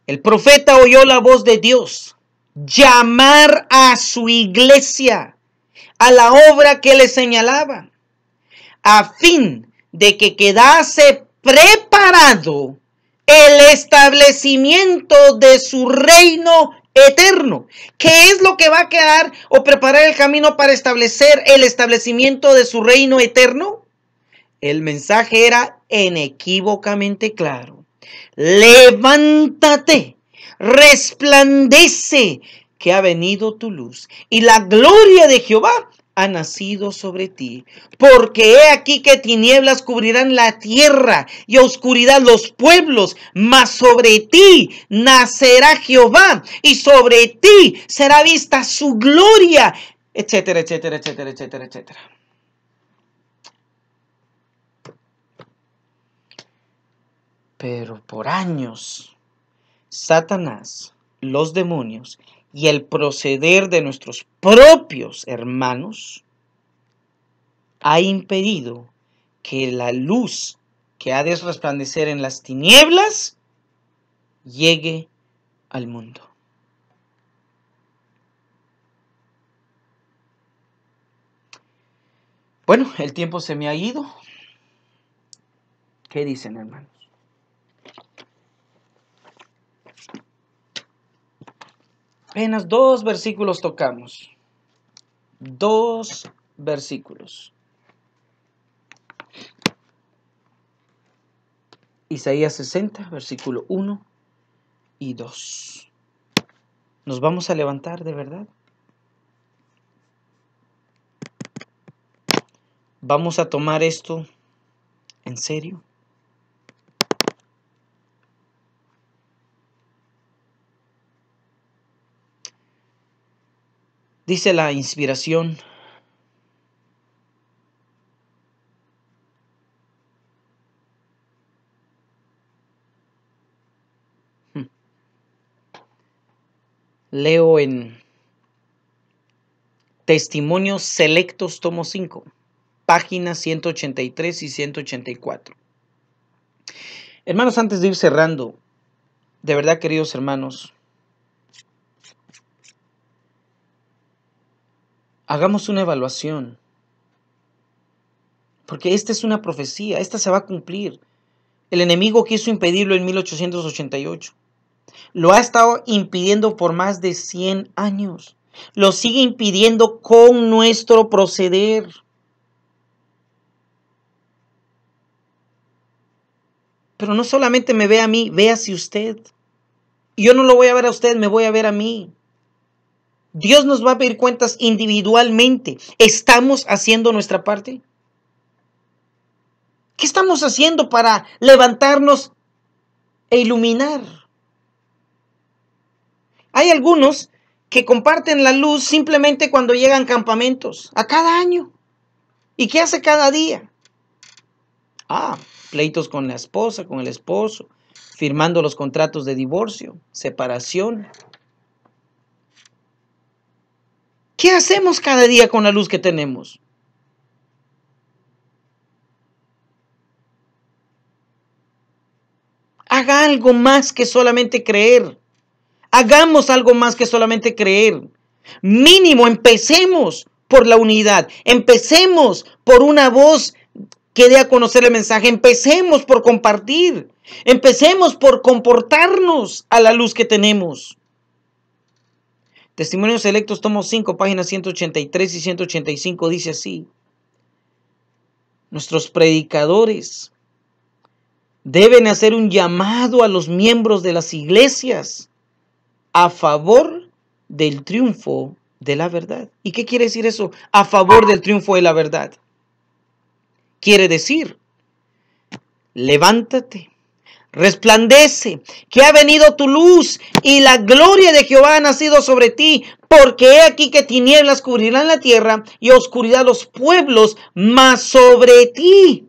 El profeta oyó la voz de Dios llamar a su iglesia a la obra que le señalaba, a fin de que quedase preparado el establecimiento de su reino eterno. ¿Qué es lo que va a quedar o preparar el camino para establecer el establecimiento de su reino eterno? El mensaje era inequívocamente claro. Levántate, resplandece, que ha venido tu luz, y la gloria de Jehová ha nacido sobre ti. Porque he aquí que tinieblas cubrirán la tierra y oscuridad los pueblos, mas sobre ti nacerá Jehová y sobre ti será vista su gloria, etcétera, etcétera, etcétera, etcétera, etcétera. Pero por años, Satanás, los demonios y el proceder de nuestros propios hermanos ha impedido que la luz que ha de resplandecer en las tinieblas llegue al mundo. Bueno, el tiempo se me ha ido. ¿Qué dicen hermanos? Apenas dos versículos tocamos. Dos versículos. Isaías 60, versículo 1 y 2. ¿Nos vamos a levantar de verdad? ¿Vamos a tomar esto en serio? Dice la inspiración. Hmm. Leo en Testimonios Selectos, tomo 5, páginas 183 y 184. Hermanos, antes de ir cerrando, de verdad, queridos hermanos, Hagamos una evaluación. Porque esta es una profecía, esta se va a cumplir. El enemigo quiso impedirlo en 1888. Lo ha estado impidiendo por más de 100 años. Lo sigue impidiendo con nuestro proceder. Pero no solamente me ve a mí, véase usted. Yo no lo voy a ver a usted, me voy a ver a mí. Dios nos va a pedir cuentas individualmente. ¿Estamos haciendo nuestra parte? ¿Qué estamos haciendo para levantarnos e iluminar? Hay algunos que comparten la luz simplemente cuando llegan campamentos, a cada año. ¿Y qué hace cada día? Ah, pleitos con la esposa, con el esposo, firmando los contratos de divorcio, separación, ¿Qué hacemos cada día con la luz que tenemos? Haga algo más que solamente creer. Hagamos algo más que solamente creer. Mínimo, empecemos por la unidad. Empecemos por una voz que dé a conocer el mensaje. Empecemos por compartir. Empecemos por comportarnos a la luz que tenemos. Testimonios electos tomo 5, páginas 183 y 185, dice así. Nuestros predicadores deben hacer un llamado a los miembros de las iglesias a favor del triunfo de la verdad. ¿Y qué quiere decir eso? A favor del triunfo de la verdad. Quiere decir, levántate, resplandece, que ha venido tu luz y la gloria de Jehová ha nacido sobre ti, porque he aquí que tinieblas cubrirán la tierra y oscuridad los pueblos, mas sobre ti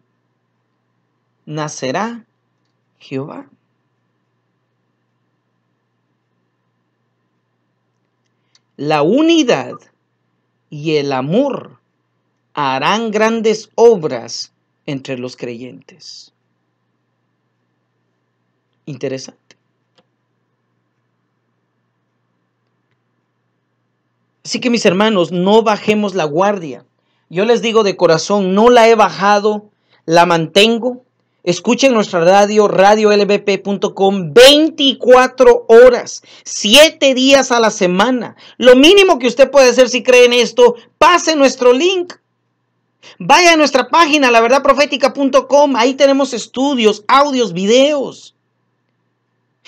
nacerá Jehová. La unidad y el amor harán grandes obras entre los creyentes interesante. Así que mis hermanos, no bajemos la guardia. Yo les digo de corazón, no la he bajado, la mantengo. Escuchen nuestra radio, radiolbp.com, 24 horas, 7 días a la semana. Lo mínimo que usted puede hacer si cree en esto, pase nuestro link. Vaya a nuestra página, laverdadprofética.com. Ahí tenemos estudios, audios, videos.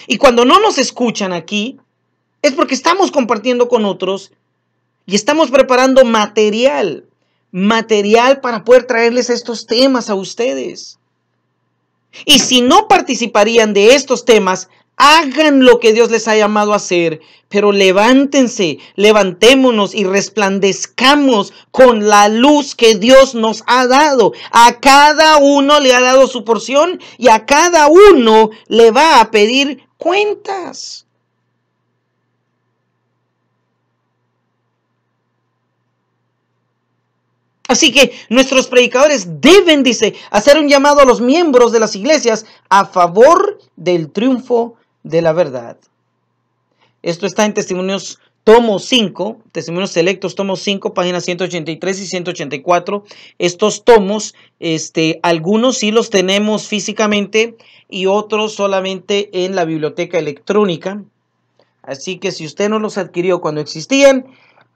Y cuando no nos escuchan aquí, es porque estamos compartiendo con otros y estamos preparando material, material para poder traerles estos temas a ustedes. Y si no participarían de estos temas, hagan lo que Dios les ha llamado a hacer, pero levántense, levantémonos y resplandezcamos con la luz que Dios nos ha dado. A cada uno le ha dado su porción y a cada uno le va a pedir cuentas. Así que nuestros predicadores deben, dice, hacer un llamado a los miembros de las iglesias a favor del triunfo de la verdad. Esto está en Testimonios tomo 5, Testimonios Selectos, tomo 5, páginas 183 y 184. Estos tomos, este, algunos sí los tenemos físicamente y otros solamente en la biblioteca electrónica. Así que si usted no los adquirió cuando existían,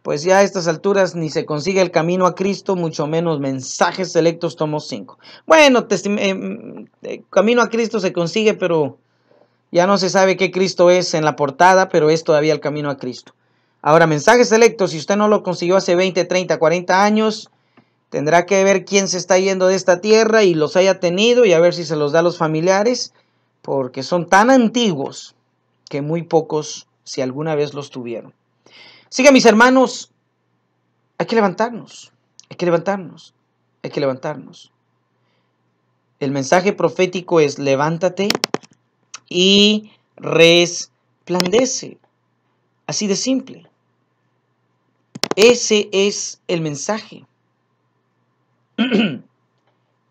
pues ya a estas alturas ni se consigue el camino a Cristo, mucho menos mensajes selectos tomo 5. Bueno, em, eh, Camino a Cristo se consigue, pero ya no se sabe qué Cristo es en la portada, pero es todavía el camino a Cristo. Ahora, mensajes electos, si usted no lo consiguió hace 20, 30, 40 años, tendrá que ver quién se está yendo de esta tierra y los haya tenido y a ver si se los da a los familiares, porque son tan antiguos que muy pocos, si alguna vez los tuvieron. Siga, mis hermanos, hay que levantarnos, hay que levantarnos, hay que levantarnos. El mensaje profético es levántate y resplandece. Así de simple. Ese es el mensaje. [CLEARS THROAT]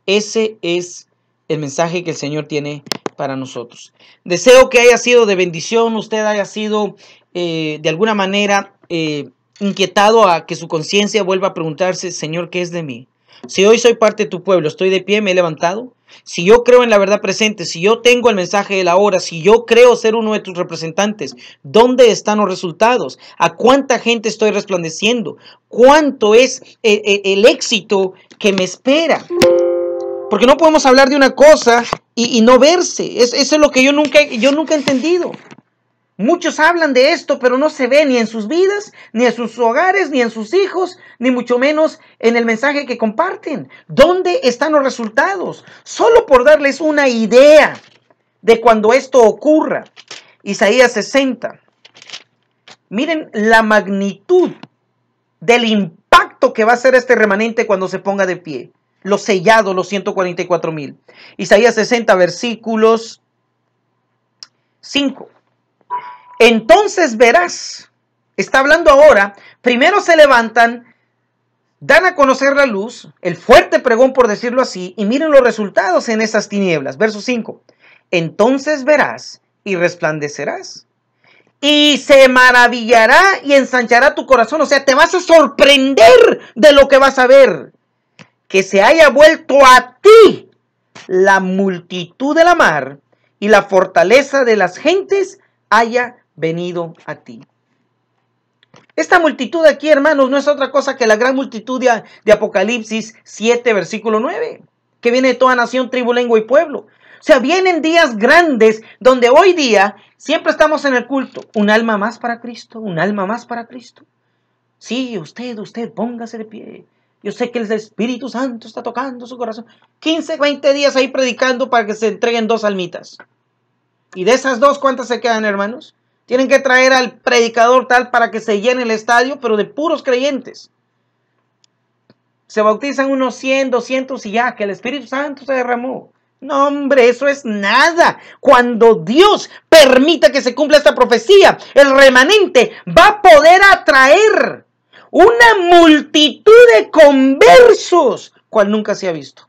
Ese es el mensaje que el Señor tiene para nosotros. Deseo que haya sido de bendición, usted haya sido eh, de alguna manera eh, inquietado a que su conciencia vuelva a preguntarse, Señor, ¿qué es de mí? Si hoy soy parte de tu pueblo, estoy de pie, me he levantado, si yo creo en la verdad presente, si yo tengo el mensaje de la hora, si yo creo ser uno de tus representantes, ¿dónde están los resultados? ¿A cuánta gente estoy resplandeciendo? ¿Cuánto es eh, eh, el, éxito que me espera? Porque no podemos hablar de una cosa y, no verse. eso es lo que yo nunca, yo nunca he entendido. Muchos hablan de esto, pero no se ve ni en sus vidas, ni en sus hogares, ni en sus hijos, ni mucho menos en el mensaje que comparten. ¿Dónde están los resultados? Solo por darles una idea de cuando esto ocurra. Isaías 60. Miren la magnitud del impacto que va a ser este remanente cuando se ponga de pie. Los sellados, los 144 mil. Isaías 60, versículos 5. Entonces verás, está hablando ahora, primero se levantan, dan a conocer la luz, el fuerte pregón por decirlo así, y miren los resultados en esas tinieblas. Verso 5. Entonces verás y resplandecerás. Y se maravillará y ensanchará tu corazón. O sea, te vas a sorprender de lo que vas a ver. Que se haya vuelto a ti la multitud de la mar y la fortaleza de las gentes haya venido a ti. Esta multitud aquí, hermanos, no es otra cosa que la gran multitud de, Apocalipsis 7, versículo 9, que viene de toda nación, tribu, lengua y pueblo. O sea, vienen días grandes donde hoy día siempre estamos en el culto. Un alma más para Cristo, un alma más para Cristo. Sí, usted, usted, póngase de pie. Yo sé que el Espíritu Santo está tocando su corazón. 15, 20 días ahí predicando para que se entreguen dos almitas. ¿Y de esas dos cuántas se quedan, hermanos? Tienen que traer al predicador tal para que se llene el estadio, pero de puros creyentes. Se bautizan unos 100, 200 y ya, que el Espíritu Santo se derramó. No, hombre, eso es nada. Cuando Dios permita que se cumpla esta profecía, el remanente va a poder atraer una multitud de conversos, cual nunca se ha visto.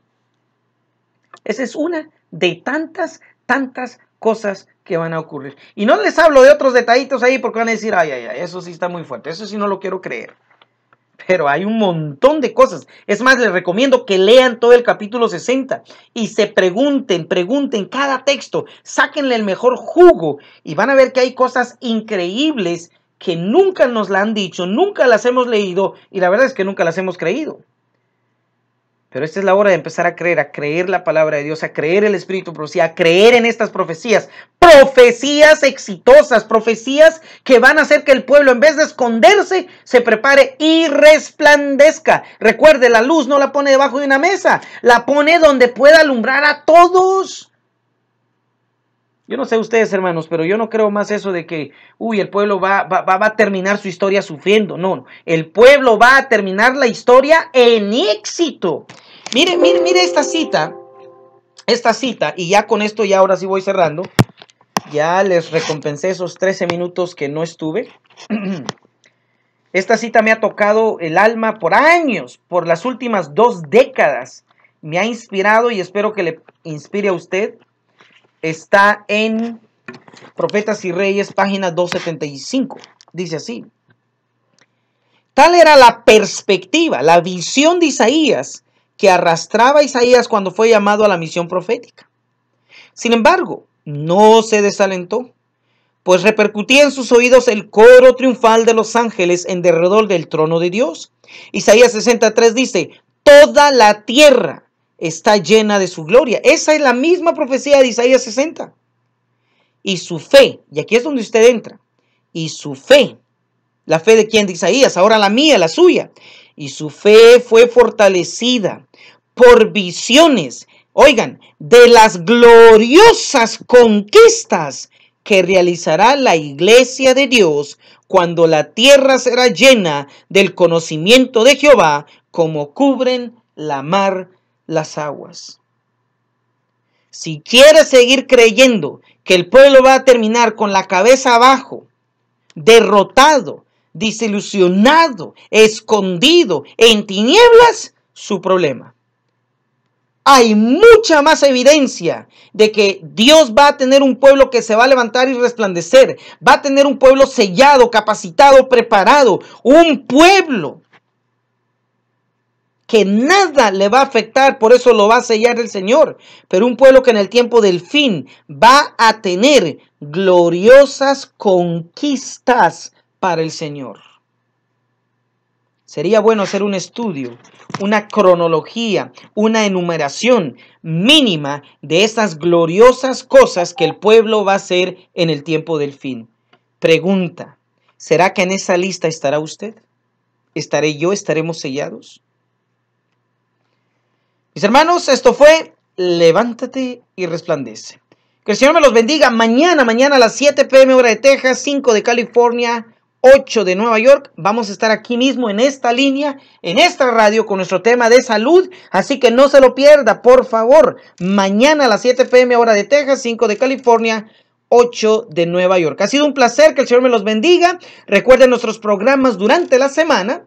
Esa es una de tantas, tantas cosas que van a ocurrir. Y no les hablo de otros detallitos ahí porque van a decir, ay, ay, ay, eso sí está muy fuerte, eso sí no lo quiero creer. Pero hay un montón de cosas. Es más, les recomiendo que lean todo el capítulo 60 y se pregunten, pregunten cada texto, sáquenle el mejor jugo y van a ver que hay cosas increíbles que nunca nos la han dicho, nunca las hemos leído y la verdad es que nunca las hemos creído. Pero esta es la hora de empezar a creer, a creer la palabra de Dios, a creer el Espíritu Profecía, a creer en estas profecías. Profecías exitosas, profecías que van a hacer que el pueblo, en vez de esconderse, se prepare y resplandezca. Recuerde, la luz no la pone debajo de una mesa, la pone donde pueda alumbrar a todos. Yo no sé ustedes, hermanos, pero yo no creo más eso de que, uy, el pueblo va, va, va, a terminar su historia sufriendo. No, el pueblo va a terminar la historia en éxito. Mire, mire, mire esta cita. Esta cita, y ya con esto, ya ahora sí voy cerrando. Ya les recompensé esos 13 minutos que no estuve. [CLEARS THROAT] Esta cita me ha tocado el alma por años, por las últimas dos décadas. Me ha inspirado y espero que le inspire a usted está en Profetas y Reyes, página 275. Dice así. Tal era la perspectiva, la visión de Isaías que arrastraba Isaías cuando fue llamado a la misión profética. Sin embargo, no se desalentó, pues repercutía en sus oídos el coro triunfal de los ángeles en derredor del trono de Dios. Isaías 63 dice, toda la tierra está llena de su gloria. Esa es la misma profecía de Isaías 60. Y su fe, y aquí es donde usted entra, y su fe, la fe de quien de Isaías, ahora la mía, la suya, y su fe fue fortalecida por visiones, oigan, de las gloriosas conquistas que realizará la iglesia de Dios cuando la tierra será llena del conocimiento de Jehová como cubren la mar las aguas. Si quieres seguir creyendo que el pueblo va a terminar con la cabeza abajo, derrotado, desilusionado, escondido, en tinieblas, su problema. Hay mucha más evidencia de que Dios va a tener un pueblo que se va a levantar y resplandecer, va a tener un pueblo sellado, capacitado, preparado, un pueblo que nada le va a afectar, por eso lo va a sellar el Señor. Pero un pueblo que en el tiempo del fin va a tener gloriosas conquistas para el Señor. Sería bueno hacer un estudio, una cronología, una enumeración mínima de esas gloriosas cosas que el pueblo va a hacer en el tiempo del fin. Pregunta, ¿será que en esa lista estará usted? ¿Estaré yo? ¿Estaremos sellados? Mis hermanos, esto fue Levántate y resplandece. Que el Señor me los bendiga. Mañana, mañana a las 7 pm hora de Texas, 5 de California, 8 de Nueva York. Vamos a estar aquí mismo en esta línea, en esta radio con nuestro tema de salud. Así que no se lo pierda, por favor. Mañana a las 7 pm hora de Texas, 5 de California. 8 de Nueva York. Ha sido un placer que el Señor me los bendiga. Recuerden nuestros programas durante la semana,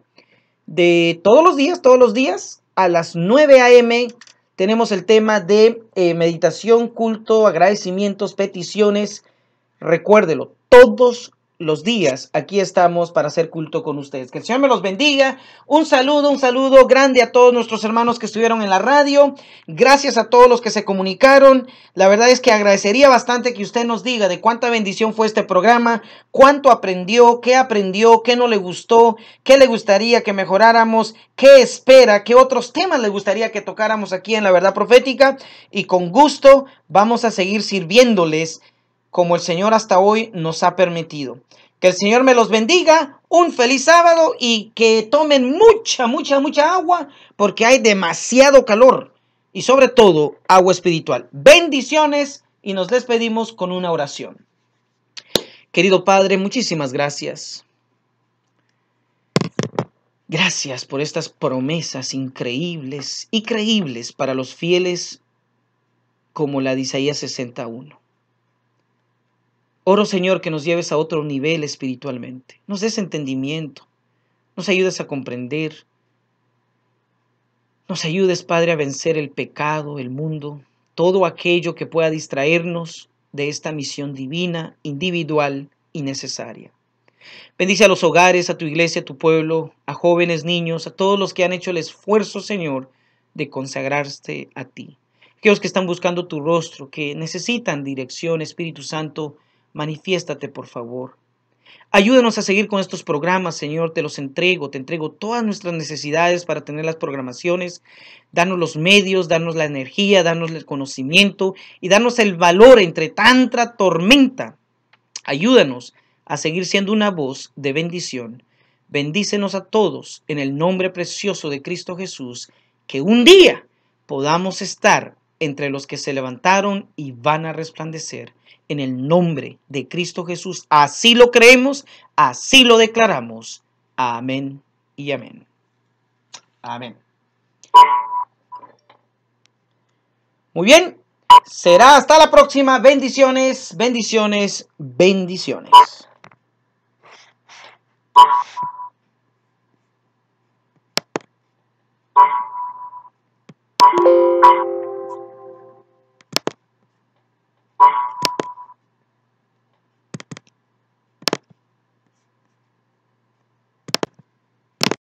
de todos los días, todos los días, a las 9 a.m. tenemos el tema de eh, meditación, culto, agradecimientos, peticiones. Recuérdelo, todos los días. Aquí estamos para hacer culto con ustedes. Que el Señor me los bendiga. Un saludo, un saludo grande a todos nuestros hermanos que estuvieron en la radio. Gracias a todos los que se comunicaron. La verdad es que agradecería bastante que usted nos diga de cuánta bendición fue este programa, cuánto aprendió, qué aprendió, qué no le gustó, qué le gustaría que mejoráramos, qué espera, qué otros temas le gustaría que tocáramos aquí en la verdad profética. Y con gusto vamos a seguir sirviéndoles como el Señor hasta hoy nos ha permitido. Que el Señor me los bendiga, un feliz sábado y que tomen mucha, mucha, mucha agua porque hay demasiado calor y sobre todo agua espiritual. Bendiciones y nos despedimos con una oración. Querido Padre, muchísimas gracias. Gracias por estas promesas increíbles y creíbles para los fieles como la de Isaías 61. Oro, Señor, que nos lleves a otro nivel espiritualmente. Nos des entendimiento. Nos ayudes a comprender. Nos ayudes, Padre, a vencer el pecado, el mundo, todo aquello que pueda distraernos de esta misión divina, individual y necesaria. Bendice a los hogares, a tu iglesia, a tu pueblo, a jóvenes, niños, a todos los que han hecho el esfuerzo, Señor, de consagrarse a ti. Aquellos que están buscando tu rostro, que necesitan dirección, Espíritu Santo, manifiéstate, por favor. Ayúdanos a seguir con estos programas, Señor, te los entrego, te entrego todas nuestras necesidades para tener las programaciones, danos los medios, danos la energía, danos el conocimiento y danos el valor entre tanta tormenta. Ayúdanos a seguir siendo una voz de bendición. Bendícenos a todos en el nombre precioso de Cristo Jesús, que un día podamos estar entre los que se levantaron y van a resplandecer en el nombre de Cristo Jesús. Así lo creemos, así lo declaramos. Amén y amén. Amén. Muy bien, será hasta la próxima. Bendiciones, bendiciones, bendiciones.